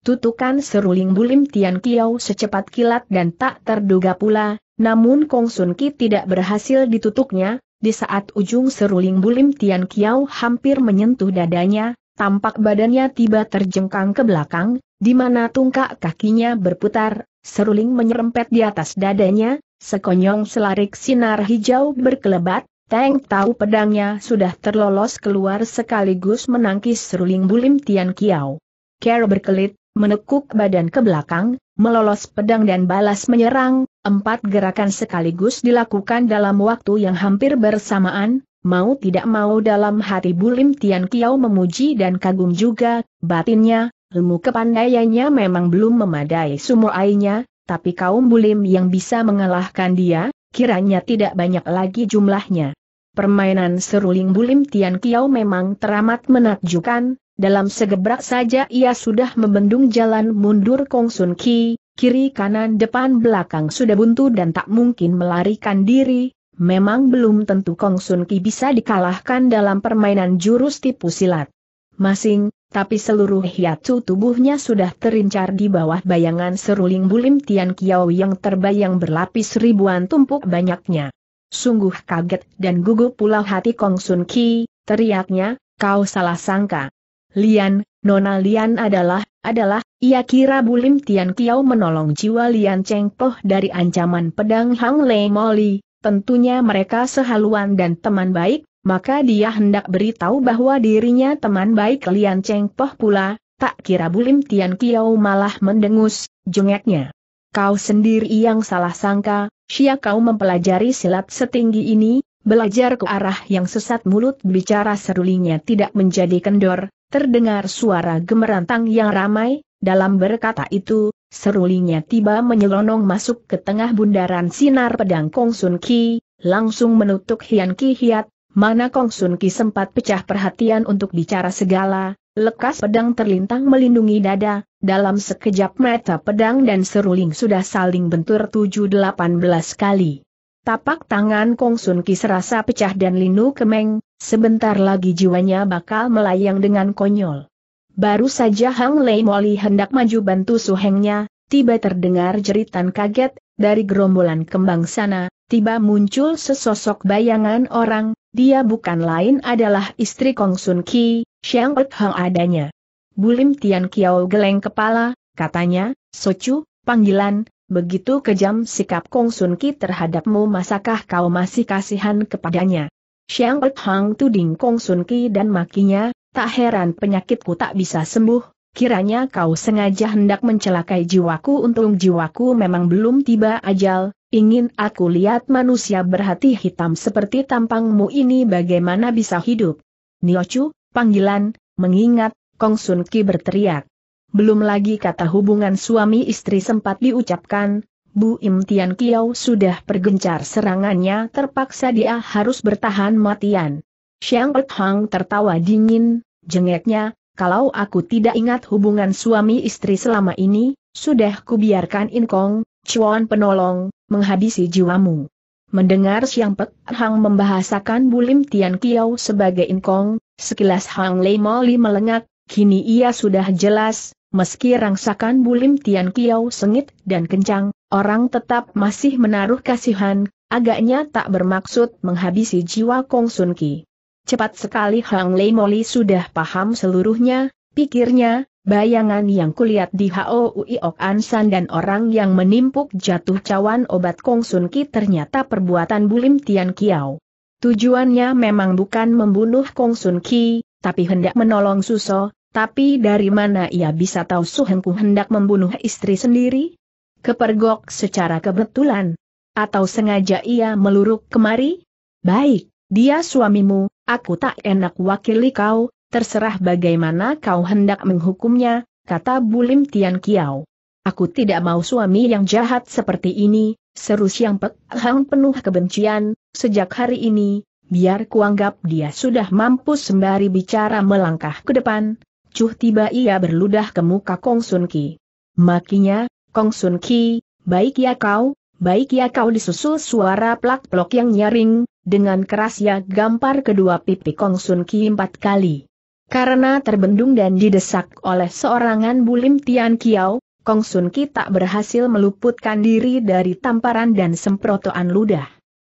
tutukan seruling bulim Tian Kiao secepat kilat dan tak terduga pula, namun Kong Sun Ki tidak berhasil ditutuknya, di saat ujung seruling bulim Tian Kiao hampir menyentuh dadanya, tampak badannya tiba terjengkang ke belakang, di mana tungkak kakinya berputar, seruling menyerempet di atas dadanya, sekonyong selarik sinar hijau berkelebat, Teng tahu pedangnya sudah terlolos keluar sekaligus menangkis seruling bulim Tian Kiao. Kero berkelit, menekuk badan ke belakang, melolos pedang dan balas menyerang, empat gerakan sekaligus dilakukan dalam waktu yang hampir bersamaan, mau tidak mau dalam hati Bulim Tian Kiao memuji dan kagum juga, batinnya, ilmu kepandaiannya memang belum memadai airnya, tapi kaum Bulim yang bisa mengalahkan dia, kiranya tidak banyak lagi jumlahnya. Permainan seruling Bulim Tian Kiao memang teramat menakjubkan, dalam segebrak saja ia sudah membendung jalan mundur Kong Sun Ki, kiri kanan depan belakang sudah buntu dan tak mungkin melarikan diri, memang belum tentu Kong Sun Ki bisa dikalahkan dalam permainan jurus tipu silat. Masing, tapi seluruh hiatu tubuhnya sudah terincar di bawah bayangan seruling bulim Tian Kiao yang terbayang berlapis ribuan tumpuk banyaknya. Sungguh kaget dan gugup pula hati Kong Sun Ki, teriaknya, kau salah sangka. Lian, Nona Lian adalah, adalah, ia kira Bulim Tian Kiao menolong jiwa Lian Cheng Poh dari ancaman pedang Hang Lei Moli, tentunya mereka sehaluan dan teman baik, maka dia hendak beritahu bahwa dirinya teman baik Lian Cheng Poh pula, tak kira Bulim Tian Kiao malah mendengus, jengeknya. Kau sendiri yang salah sangka, Sia kau mempelajari silat setinggi ini, belajar ke arah yang sesat mulut bicara serulingnya tidak menjadi kendor, Terdengar suara gemerantang yang ramai, dalam berkata itu, serulingnya tiba menyelonong masuk ke tengah bundaran sinar pedang Kong Sun Ki, langsung menutup Hian Ki Hiat, mana Kong Sun Ki sempat pecah perhatian untuk bicara segala, lekas pedang terlintang melindungi dada, dalam sekejap mata pedang dan seruling sudah saling bentur 7-18 kali. Tapak tangan Kong Sun Ki serasa pecah dan linu kemeng, Sebentar lagi jiwanya bakal melayang dengan konyol. Baru saja Hang Lei Moli hendak maju bantu suhengnya, tiba terdengar jeritan kaget, dari gerombolan kembang sana, tiba muncul sesosok bayangan orang, dia bukan lain adalah istri Kong Sun Ki, Xiang Ot Hang adanya. Bulim Tian Kiao geleng kepala, katanya, Socu, panggilan, begitu kejam sikap Kong Sun Ki terhadapmu masakah kau masih kasihan kepadanya? Xiang Er Hang tuding Kong Sun Ki dan makinya, tak heran penyakitku tak bisa sembuh, kiranya kau sengaja hendak mencelakai jiwaku untung jiwaku memang belum tiba ajal, ingin aku lihat manusia berhati hitam seperti tampangmu ini bagaimana bisa hidup. Niochu, panggilan, mengingat, Kong Sun Ki berteriak. Belum lagi kata hubungan suami istri sempat diucapkan, Bu Im Tian Kiao sudah pergencar serangannya terpaksa dia harus bertahan matian. Xiang Pei Hang tertawa dingin, jengeknya, kalau aku tidak ingat hubungan suami istri selama ini, sudah kubiarkan Kong, Chuan penolong, menghabisi jiwamu. Mendengar Siang Pek Hang membahasakan Bu Bulim Tian Kiao sebagai In Kong, sekilas Hang Lei Moli melengak, kini ia sudah jelas, meski rangsakan Bu Bulim Tian Kiao sengit dan kencang, Orang tetap masih menaruh kasihan, agaknya tak bermaksud menghabisi jiwa Kong Sun Ki. Cepat sekali Hang Lei Moli sudah paham seluruhnya, pikirnya, bayangan yang kulihat di Hou Iok Ansan dan orang yang menimpuk jatuh cawan obat Kong Sun Ki ternyata perbuatan Bulim Tian Kiao. Tujuannya memang bukan membunuh Kong Sun Ki, tapi hendak menolong Suso, tapi dari mana ia bisa tahu Su Hengku hendak membunuh istri sendiri? Kepergok secara kebetulan. Atau sengaja ia meluruk kemari? Baik, dia suamimu, aku tak enak wakili kau, terserah bagaimana kau hendak menghukumnya, kata Bulim Tian Kiao. Aku tidak mau suami yang jahat seperti ini, seru Siang Pek Hang penuh kebencian, sejak hari ini, biar kuanggap dia sudah mampu sembari bicara melangkah ke depan, cuh tiba ia berludah ke muka Kong Sun Ki. Makinya, Kong Sun Ki, baik ya kau, baik ya kau disusul suara plak-plok yang nyaring, dengan keras ya gampar kedua pipi Kong Sun Ki empat kali. Karena terbendung dan didesak oleh seorangan bulim Tian Kiao, Kong Sun Ki tak berhasil meluputkan diri dari tamparan dan semprotoan ludah.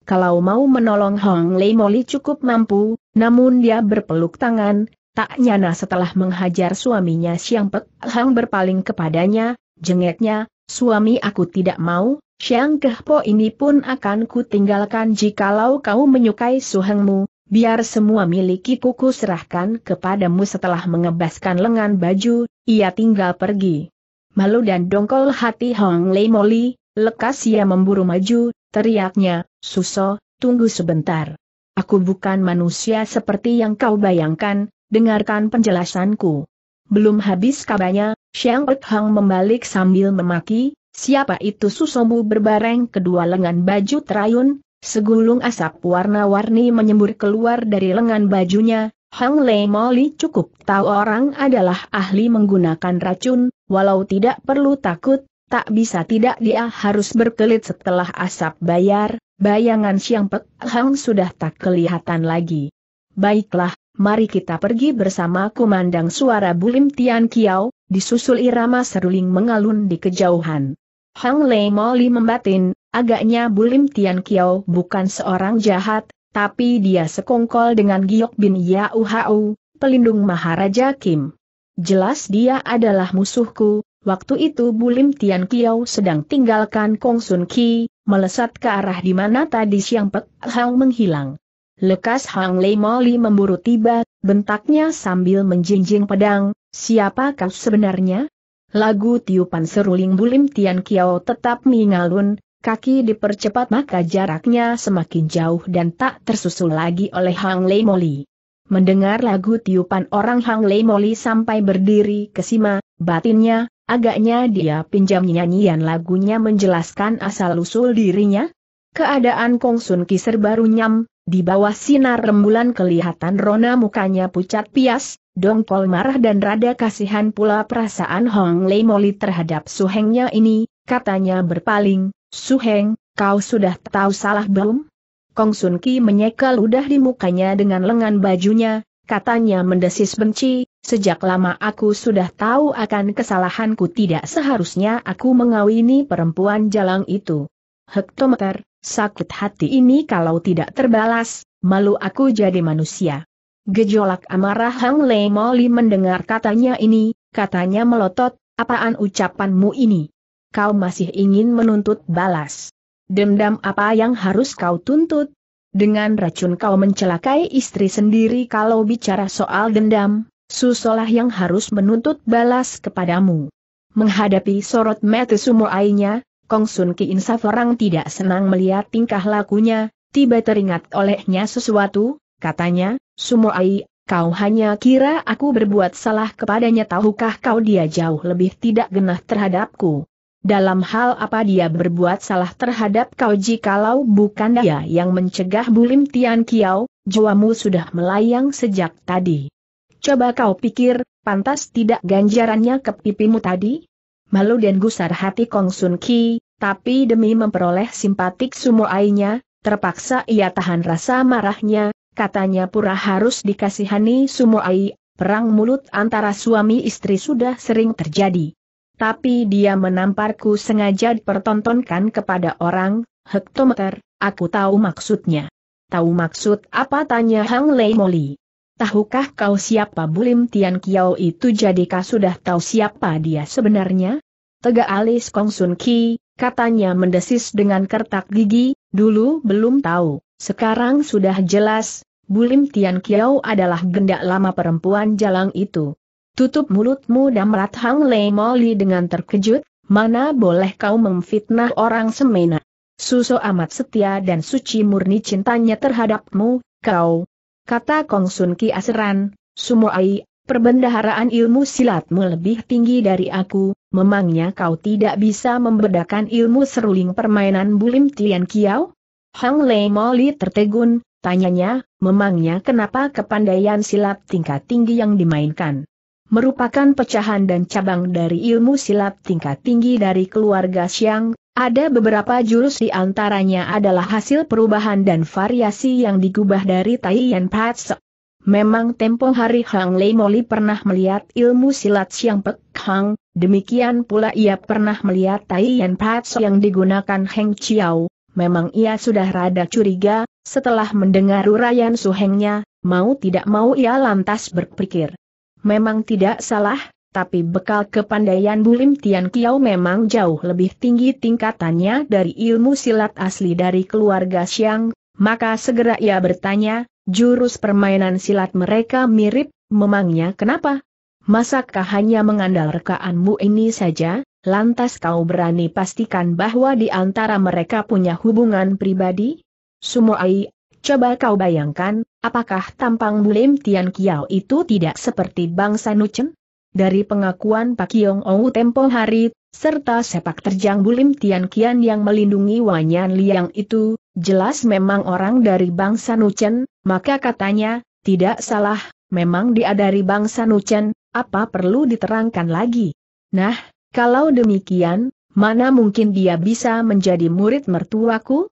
Kalau mau menolong Hong Lei Moli cukup mampu, namun dia berpeluk tangan, tak nyana setelah menghajar suaminya Siang Pek Hang berpaling kepadanya, Jengeknya, suami aku tidak mau, siang Kehpo ini pun akan ku tinggalkan jikalau kau menyukai suhengmu, biar semua miliki kuku serahkan kepadamu setelah mengebaskan lengan baju, ia tinggal pergi. Malu dan dongkol hati Hong Lei Moli, lekas ia memburu maju, teriaknya, Suso, tunggu sebentar. Aku bukan manusia seperti yang kau bayangkan, dengarkan penjelasanku. Belum habis kabarnya, Xiang Hang membalik sambil memaki, siapa itu susomu berbareng kedua lengan baju terayun, segulung asap warna-warni menyembur keluar dari lengan bajunya, Hang Lei Moli cukup tahu orang adalah ahli menggunakan racun, walau tidak perlu takut, tak bisa tidak dia harus berkelit setelah asap bayar, bayangan Xiang Hang sudah tak kelihatan lagi. Baiklah, mari kita pergi bersama kumandang suara Bulim Tian Kiao, disusul irama seruling mengalun di kejauhan. Hang Lei Moli membatin, agaknya Bulim Tian Kiao bukan seorang jahat, tapi dia sekongkol dengan Giok bin Yau Hau, pelindung Maharaja Kim. Jelas dia adalah musuhku, waktu itu Bulim Tian Kiao sedang tinggalkan Kong Sun Ki, melesat ke arah di mana tadi Siang Pek Hang menghilang. Lekas Hang Lei Moli memburu tiba, bentaknya sambil menjinjing pedang, siapa kau sebenarnya? Lagu tiupan seruling bulim Tian Kiao tetap mengalun, kaki dipercepat maka jaraknya semakin jauh dan tak tersusul lagi oleh Hang Lei Moli. Mendengar lagu tiupan orang Hang Lei Moli sampai berdiri kesima, batinnya, agaknya dia pinjam nyanyian lagunya menjelaskan asal-usul dirinya. Keadaan Kong Sun Ki serba nyam, di bawah sinar rembulan kelihatan rona mukanya pucat pias, dongkol marah dan rada kasihan pula perasaan Hong Lei Moli terhadap suhengnya ini, katanya berpaling, Suheng, kau sudah tahu salah belum? Kong Sun Ki menyeka ludah di mukanya dengan lengan bajunya, katanya mendesis benci, sejak lama aku sudah tahu akan kesalahanku tidak seharusnya aku mengawini perempuan jalang itu. Hektometer, Sakit hati ini kalau tidak terbalas, malu aku jadi manusia. Gejolak amarah Hang Lei Moli mendengar katanya ini, katanya melotot, apaan ucapanmu ini? Kau masih ingin menuntut balas. Dendam apa yang harus kau tuntut? Dengan racun kau mencelakai istri sendiri kalau bicara soal dendam, susolah yang harus menuntut balas kepadamu. Menghadapi sorot mata ainya, Kong Sun Ki insaf orang tidak senang melihat tingkah lakunya, tiba teringat olehnya sesuatu, katanya, Sumoai, kau hanya kira aku berbuat salah kepadanya tahukah kau dia jauh lebih tidak genah terhadapku. Dalam hal apa dia berbuat salah terhadap kau jikalau bukan dia yang mencegah Bulim Tian Kiao, jiwamu sudah melayang sejak tadi. Coba kau pikir, pantas tidak ganjarannya ke pipimu tadi? malu dan gusar hati Kong Sun Ki, tapi demi memperoleh simpatik Sumoainya, terpaksa ia tahan rasa marahnya, katanya pura harus dikasihani Sumoai, perang mulut antara suami istri sudah sering terjadi. Tapi dia menamparku sengaja dipertontonkan kepada orang, hektometer, aku tahu maksudnya. Tahu maksud apa tanya Hang Lei Moli. Tahukah kau siapa Bulim Tian Kiao itu jadikah sudah tahu siapa dia sebenarnya? Tegak alis Kong Sun Ki, katanya mendesis dengan kertak gigi, dulu belum tahu, sekarang sudah jelas, Bulim Tian Kiao adalah gendak lama perempuan jalang itu. Tutup mulutmu damrat Hang Lei Moli dengan terkejut, mana boleh kau memfitnah orang semena. Suso amat setia dan suci murni cintanya terhadapmu, kau, Kata Kong Sun Ki Aseran, Sumoai, perbendaharaan ilmu silatmu lebih tinggi dari aku, memangnya kau tidak bisa membedakan ilmu seruling permainan bulim Tian Kiao? Hang Lei Moli tertegun, tanyanya, memangnya kenapa kepandaian silat tingkat tinggi yang dimainkan? merupakan pecahan dan cabang dari ilmu silat tingkat tinggi dari keluarga Xiang, ada beberapa jurus di antaranya adalah hasil perubahan dan variasi yang digubah dari Taiyan Patse. Memang tempo hari Hang Lei Moli pernah melihat ilmu silat Siang Pek Hang, demikian pula ia pernah melihat Taiyan Patse yang digunakan Heng Chiao. Memang ia sudah rada curiga, setelah mendengar uraian suhengnya, mau tidak mau ia lantas berpikir, Memang tidak salah, tapi bekal kepandaian Bulim Tian Kiao memang jauh lebih tinggi tingkatannya dari ilmu silat asli dari keluarga Xiang, maka segera ia bertanya, jurus permainan silat mereka mirip, memangnya kenapa? Masakkah hanya mengandal rekaanmu ini saja, lantas kau berani pastikan bahwa di antara mereka punya hubungan pribadi? Sumoai Coba kau bayangkan, apakah tampang Bulim Tian Kiao itu tidak seperti bangsa Nuchen? Dari pengakuan Pak Yong Ou tempo hari, serta sepak terjang Bulim Tian Kian yang melindungi Wanyan Liang itu, jelas memang orang dari bangsa Nuchen. maka katanya, tidak salah, memang dia dari bangsa Nuchen. apa perlu diterangkan lagi? Nah, kalau demikian, mana mungkin dia bisa menjadi murid mertuaku?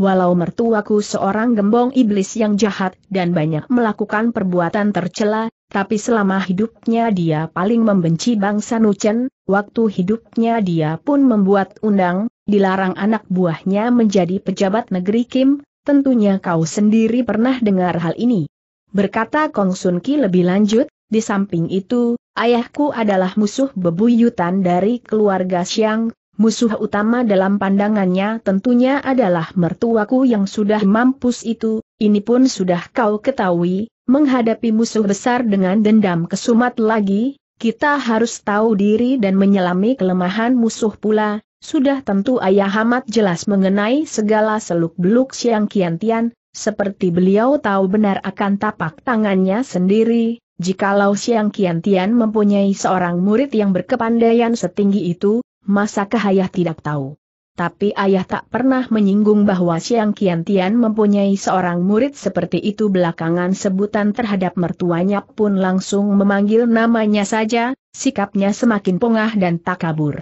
Walau mertuaku seorang gembong iblis yang jahat dan banyak melakukan perbuatan tercela, tapi selama hidupnya dia paling membenci bangsa Nuchen, waktu hidupnya dia pun membuat undang, dilarang anak buahnya menjadi pejabat negeri Kim, tentunya kau sendiri pernah dengar hal ini. Berkata Kong Sun Ki lebih lanjut, di samping itu, ayahku adalah musuh bebuyutan dari keluarga Xiang, musuh utama dalam pandangannya tentunya adalah mertuaku yang sudah mampus itu, ini pun sudah kau ketahui, menghadapi musuh besar dengan dendam kesumat lagi, kita harus tahu diri dan menyelami kelemahan musuh pula, sudah tentu ayah amat jelas mengenai segala seluk-beluk Siang Kian Tian, seperti beliau tahu benar akan tapak tangannya sendiri, jikalau Siang Kian Tian mempunyai seorang murid yang berkepandaian setinggi itu, masakah ayah tidak tahu? Tapi ayah tak pernah menyinggung bahwa Siang Kian Tian mempunyai seorang murid seperti itu belakangan sebutan terhadap mertuanya pun langsung memanggil namanya saja, sikapnya semakin pongah dan tak kabur.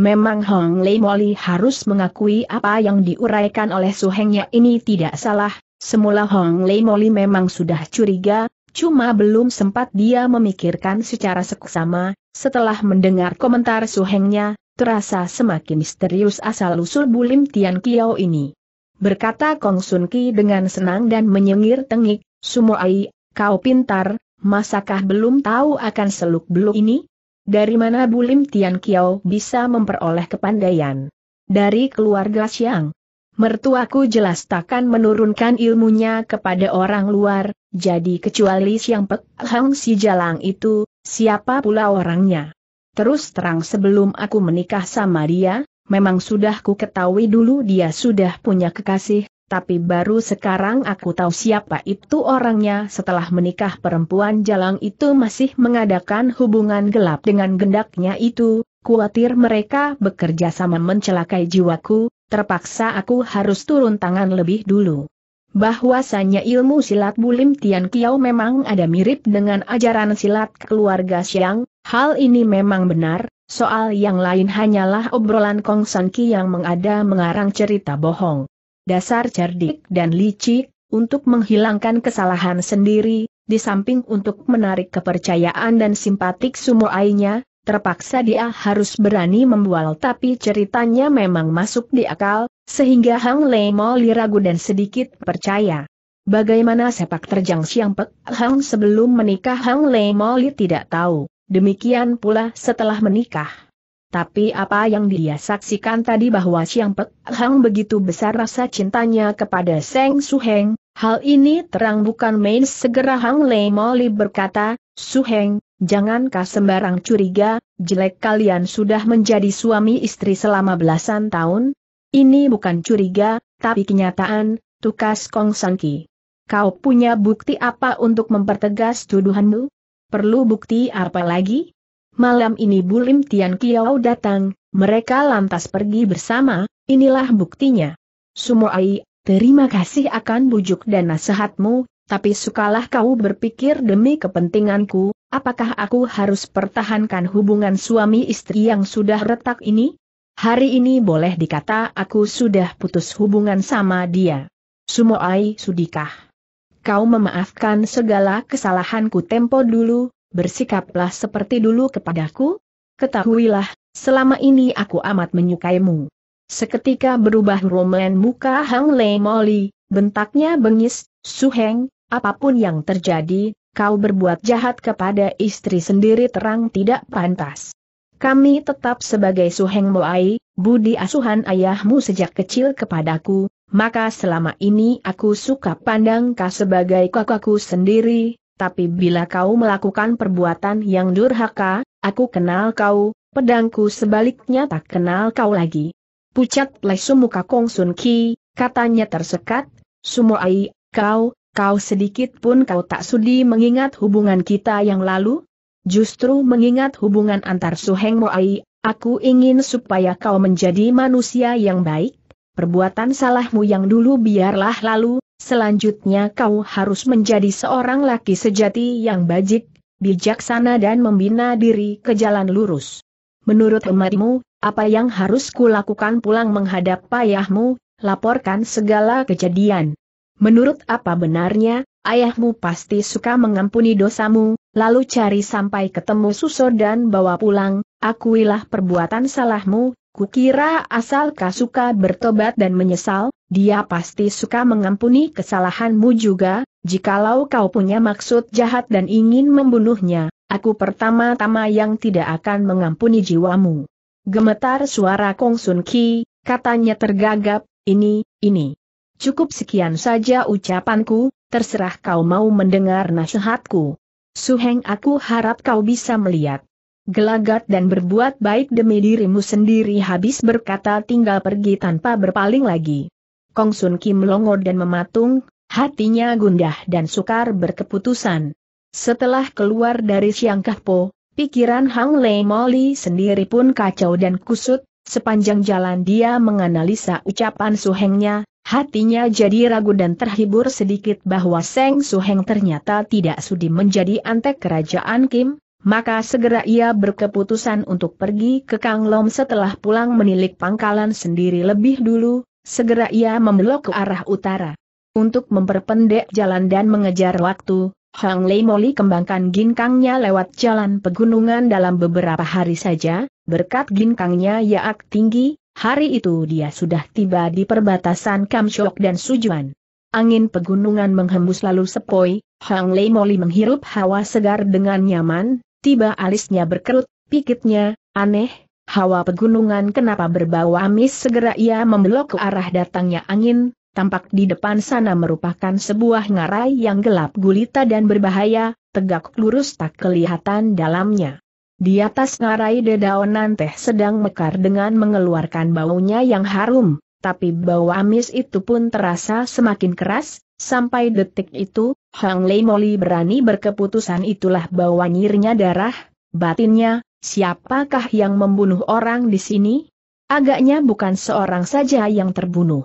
Memang Hong Lei Moli harus mengakui apa yang diuraikan oleh suhengnya ini tidak salah, semula Hong Lei Moli memang sudah curiga, Cuma belum sempat dia memikirkan secara seksama, setelah mendengar komentar suhengnya, terasa semakin misterius asal-usul Bulim Tian Kiao ini. Berkata Kong Sun Ki dengan senang dan menyengir tengik, Sumo Ai, kau pintar, masakah belum tahu akan seluk-beluk ini? Dari mana Bulim Tian Kiao bisa memperoleh kepandaian? Dari keluarga Xiang. Mertuaku jelas takkan menurunkan ilmunya kepada orang luar, jadi kecuali Siang Pek Hang si jalang itu, siapa pula orangnya? Terus terang sebelum aku menikah sama dia, memang sudah ku ketahui dulu dia sudah punya kekasih, tapi baru sekarang aku tahu siapa itu orangnya setelah menikah perempuan jalang itu masih mengadakan hubungan gelap dengan gendaknya itu, Kuatir mereka bekerja sama mencelakai jiwaku, terpaksa aku harus turun tangan lebih dulu. Bahwasanya ilmu silat Bulim Tian Kiao memang ada mirip dengan ajaran silat keluarga Xiang, hal ini memang benar, soal yang lain hanyalah obrolan Kong San Ki yang mengada mengarang cerita bohong. Dasar cerdik dan licik, untuk menghilangkan kesalahan sendiri, di samping untuk menarik kepercayaan dan simpatik ainya terpaksa dia harus berani membual tapi ceritanya memang masuk di akal, sehingga Hang Lei Moli ragu dan sedikit percaya. Bagaimana sepak terjang Siang Pek Hang sebelum menikah Hang Lei Moli tidak tahu, demikian pula setelah menikah. Tapi apa yang dia saksikan tadi bahwa Siang Pek Hang begitu besar rasa cintanya kepada Seng Su Heng, hal ini terang bukan main segera Hang Lei Moli berkata, Su Heng. Jangankah sembarang curiga, jelek kalian sudah menjadi suami istri selama belasan tahun? Ini bukan curiga, tapi kenyataan, tukas Kong Sanki. Kau punya bukti apa untuk mempertegas tuduhanmu? Perlu bukti apa lagi? Malam ini Bulim Tian Kiao datang, mereka lantas pergi bersama, inilah buktinya. Sumoai, terima kasih akan bujuk dan nasihatmu, tapi sukalah kau berpikir demi kepentinganku, apakah aku harus pertahankan hubungan suami istri yang sudah retak ini? Hari ini boleh dikata aku sudah putus hubungan sama dia. Sumoai sudikah? Kau memaafkan segala kesalahanku tempo dulu, bersikaplah seperti dulu kepadaku? Ketahuilah, selama ini aku amat menyukaimu. Seketika berubah roman muka Hang Le Moli, bentaknya bengis, suheng, apapun yang terjadi, kau berbuat jahat kepada istri sendiri terang tidak pantas. Kami tetap sebagai suheng moai, budi asuhan ayahmu sejak kecil kepadaku, maka selama ini aku suka pandang kau sebagai kakakku sendiri, tapi bila kau melakukan perbuatan yang durhaka, aku kenal kau, pedangku sebaliknya tak kenal kau lagi. Pucat lesu muka Kong Sun Ki, katanya tersekat, Sumoai, kau, Kau sedikit pun kau tak sudi mengingat hubungan kita yang lalu? Justru mengingat hubungan antar Suheng Moai, aku ingin supaya kau menjadi manusia yang baik. Perbuatan salahmu yang dulu biarlah lalu, selanjutnya kau harus menjadi seorang laki sejati yang bajik, bijaksana dan membina diri ke jalan lurus. Menurut umatmu, apa yang harus kulakukan pulang menghadap payahmu, laporkan segala kejadian. Menurut apa benarnya, ayahmu pasti suka mengampuni dosamu, lalu cari sampai ketemu Suso dan bawa pulang, akuilah perbuatan salahmu, kukira asal suka bertobat dan menyesal, dia pasti suka mengampuni kesalahanmu juga, jikalau kau punya maksud jahat dan ingin membunuhnya, aku pertama-tama yang tidak akan mengampuni jiwamu. Gemetar suara Kong Sun Ki, katanya tergagap, ini, ini. Cukup sekian saja ucapanku, terserah kau mau mendengar nasihatku. Suheng aku harap kau bisa melihat. Gelagat dan berbuat baik demi dirimu sendiri habis berkata tinggal pergi tanpa berpaling lagi. Kong Sun Kim longo dan mematung, hatinya gundah dan sukar berkeputusan. Setelah keluar dari Siang Kahpo, pikiran Hang Lei Moli sendiri pun kacau dan kusut, sepanjang jalan dia menganalisa ucapan suhengnya, Hatinya jadi ragu dan terhibur sedikit bahwa Seng Suheng ternyata tidak sudi menjadi antek kerajaan Kim, maka segera ia berkeputusan untuk pergi ke Kang Lom setelah pulang menilik pangkalan sendiri lebih dulu, segera ia membelok ke arah utara. Untuk memperpendek jalan dan mengejar waktu, Hang Lei Moli kembangkan ginkangnya lewat jalan pegunungan dalam beberapa hari saja, berkat ginkangnya yaak tinggi, Hari itu dia sudah tiba di perbatasan Kamshok dan Sujuan. Angin pegunungan menghembus lalu sepoi, Hang Lei Moli menghirup hawa segar dengan nyaman, tiba alisnya berkerut, pikitnya, aneh, hawa pegunungan kenapa berbau amis segera ia membelok ke arah datangnya angin, tampak di depan sana merupakan sebuah ngarai yang gelap gulita dan berbahaya, tegak lurus tak kelihatan dalamnya. Di atas ngarai dedaunan teh sedang mekar dengan mengeluarkan baunya yang harum, tapi bau amis itu pun terasa semakin keras, sampai detik itu, Hang Lei Moli berani berkeputusan itulah bau nyirnya darah, batinnya, siapakah yang membunuh orang di sini? Agaknya bukan seorang saja yang terbunuh.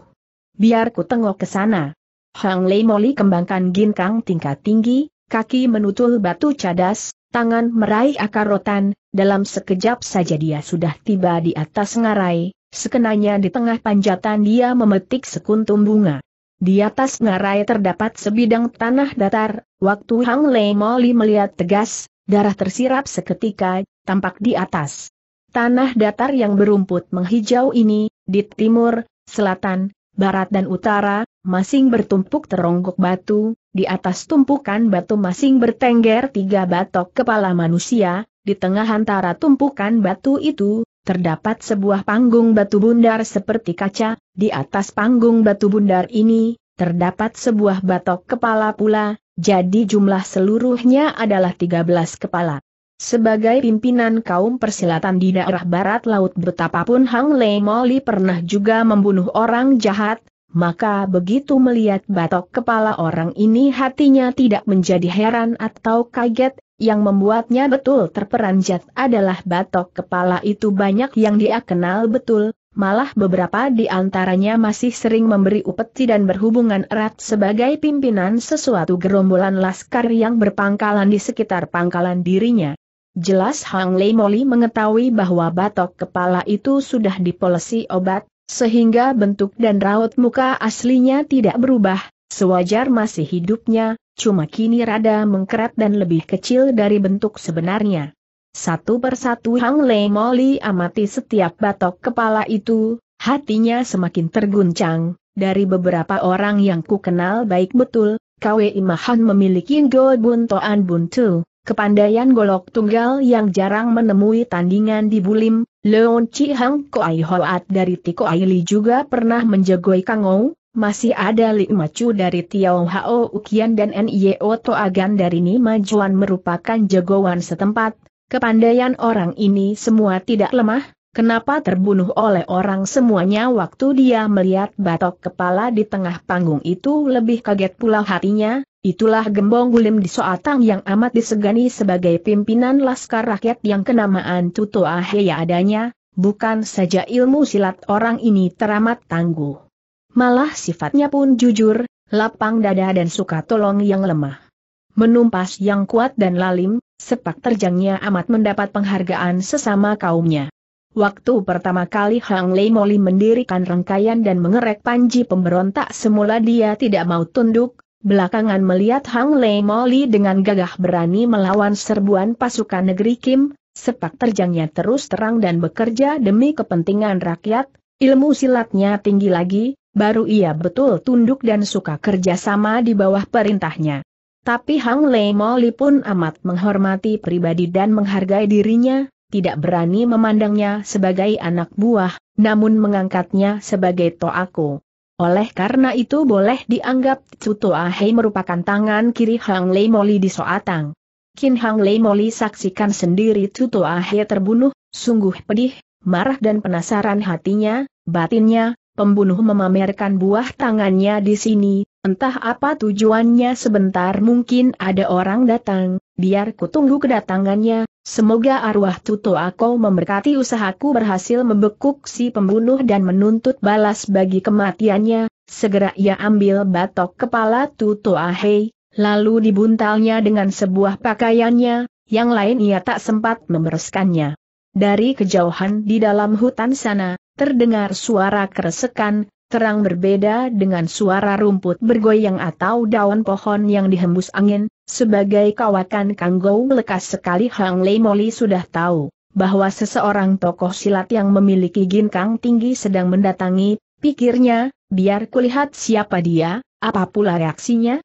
Biar ku tengok ke sana. Hang Lei Moli kembangkan ginkang tingkat tinggi, kaki menutul batu cadas, tangan meraih akar rotan, dalam sekejap saja dia sudah tiba di atas ngarai, sekenanya di tengah panjatan dia memetik sekuntum bunga. Di atas ngarai terdapat sebidang tanah datar, waktu Hang Lei Moli melihat tegas, darah tersirap seketika, tampak di atas. Tanah datar yang berumput menghijau ini, di timur, selatan, barat dan utara, masing bertumpuk teronggok batu, di atas tumpukan batu masing bertengger tiga batok kepala manusia, di tengah antara tumpukan batu itu, terdapat sebuah panggung batu bundar seperti kaca, di atas panggung batu bundar ini, terdapat sebuah batok kepala pula, jadi jumlah seluruhnya adalah 13 kepala. Sebagai pimpinan kaum persilatan di daerah barat laut betapapun Hang Lei Moli pernah juga membunuh orang jahat, maka begitu melihat batok kepala orang ini hatinya tidak menjadi heran atau kaget, yang membuatnya betul terperanjat adalah batok kepala itu banyak yang dia kenal betul, malah beberapa di antaranya masih sering memberi upeti dan berhubungan erat sebagai pimpinan sesuatu gerombolan laskar yang berpangkalan di sekitar pangkalan dirinya. Jelas Hang Lei Moli mengetahui bahwa batok kepala itu sudah dipolesi obat, sehingga bentuk dan raut muka aslinya tidak berubah, sewajar masih hidupnya, cuma kini rada mengkerat dan lebih kecil dari bentuk sebenarnya. Satu persatu Hang Lei Moli amati setiap batok kepala itu, hatinya semakin terguncang, dari beberapa orang yang ku kenal baik betul, Kwe Imahan memiliki Go Bun Toan Buntu, Kepandaian golok tunggal yang jarang menemui tandingan di Bulim, Leon Chi Hang Koai Hoat dari Tiko Aili juga pernah menjagoi Kangou, masih ada Li Macu dari Tiao Hao Ukian dan Nio e Toagan dari Nima Juan merupakan jagoan setempat, kepandaian orang ini semua tidak lemah, Kenapa terbunuh oleh orang semuanya waktu dia melihat batok kepala di tengah panggung itu lebih kaget pula hatinya, Itulah Gembong Gulim di Soatang yang amat disegani sebagai pimpinan Laskar Rakyat yang kenamaan Tuto Aheya adanya, bukan saja ilmu silat orang ini teramat tangguh. Malah sifatnya pun jujur, lapang dada dan suka tolong yang lemah. Menumpas yang kuat dan lalim, sepak terjangnya amat mendapat penghargaan sesama kaumnya. Waktu pertama kali Hang Lei Moli mendirikan rangkaian dan mengerek panji pemberontak semula dia tidak mau tunduk, belakangan melihat Hang Lei Moli dengan gagah berani melawan serbuan pasukan negeri Kim, sepak terjangnya terus terang dan bekerja demi kepentingan rakyat, ilmu silatnya tinggi lagi, baru ia betul tunduk dan suka kerjasama di bawah perintahnya. Tapi Hang Lei Moli pun amat menghormati pribadi dan menghargai dirinya, tidak berani memandangnya sebagai anak buah, namun mengangkatnya sebagai toaku. Oleh karena itu boleh dianggap Tsuto Ahei merupakan tangan kiri Hang Lei Moli di Soatang. Kin Hang Lei Moli saksikan sendiri Tsuto Ahei terbunuh, sungguh pedih, marah dan penasaran hatinya, batinnya, pembunuh memamerkan buah tangannya di sini, entah apa tujuannya sebentar mungkin ada orang datang, biar kutunggu kedatangannya, Semoga arwah Tuto Ako memberkati usahaku berhasil membekuk si pembunuh dan menuntut balas bagi kematiannya, segera ia ambil batok kepala Tuto Ahei, lalu dibuntalnya dengan sebuah pakaiannya, yang lain ia tak sempat membereskannya. Dari kejauhan di dalam hutan sana, terdengar suara keresekan, terang berbeda dengan suara rumput bergoyang atau daun pohon yang dihembus angin, sebagai kawakan Kang Gou, lekas sekali Hang Lei Moli sudah tahu bahwa seseorang tokoh silat yang memiliki ginkang tinggi sedang mendatangi, pikirnya, biar kulihat siapa dia, apa pula reaksinya,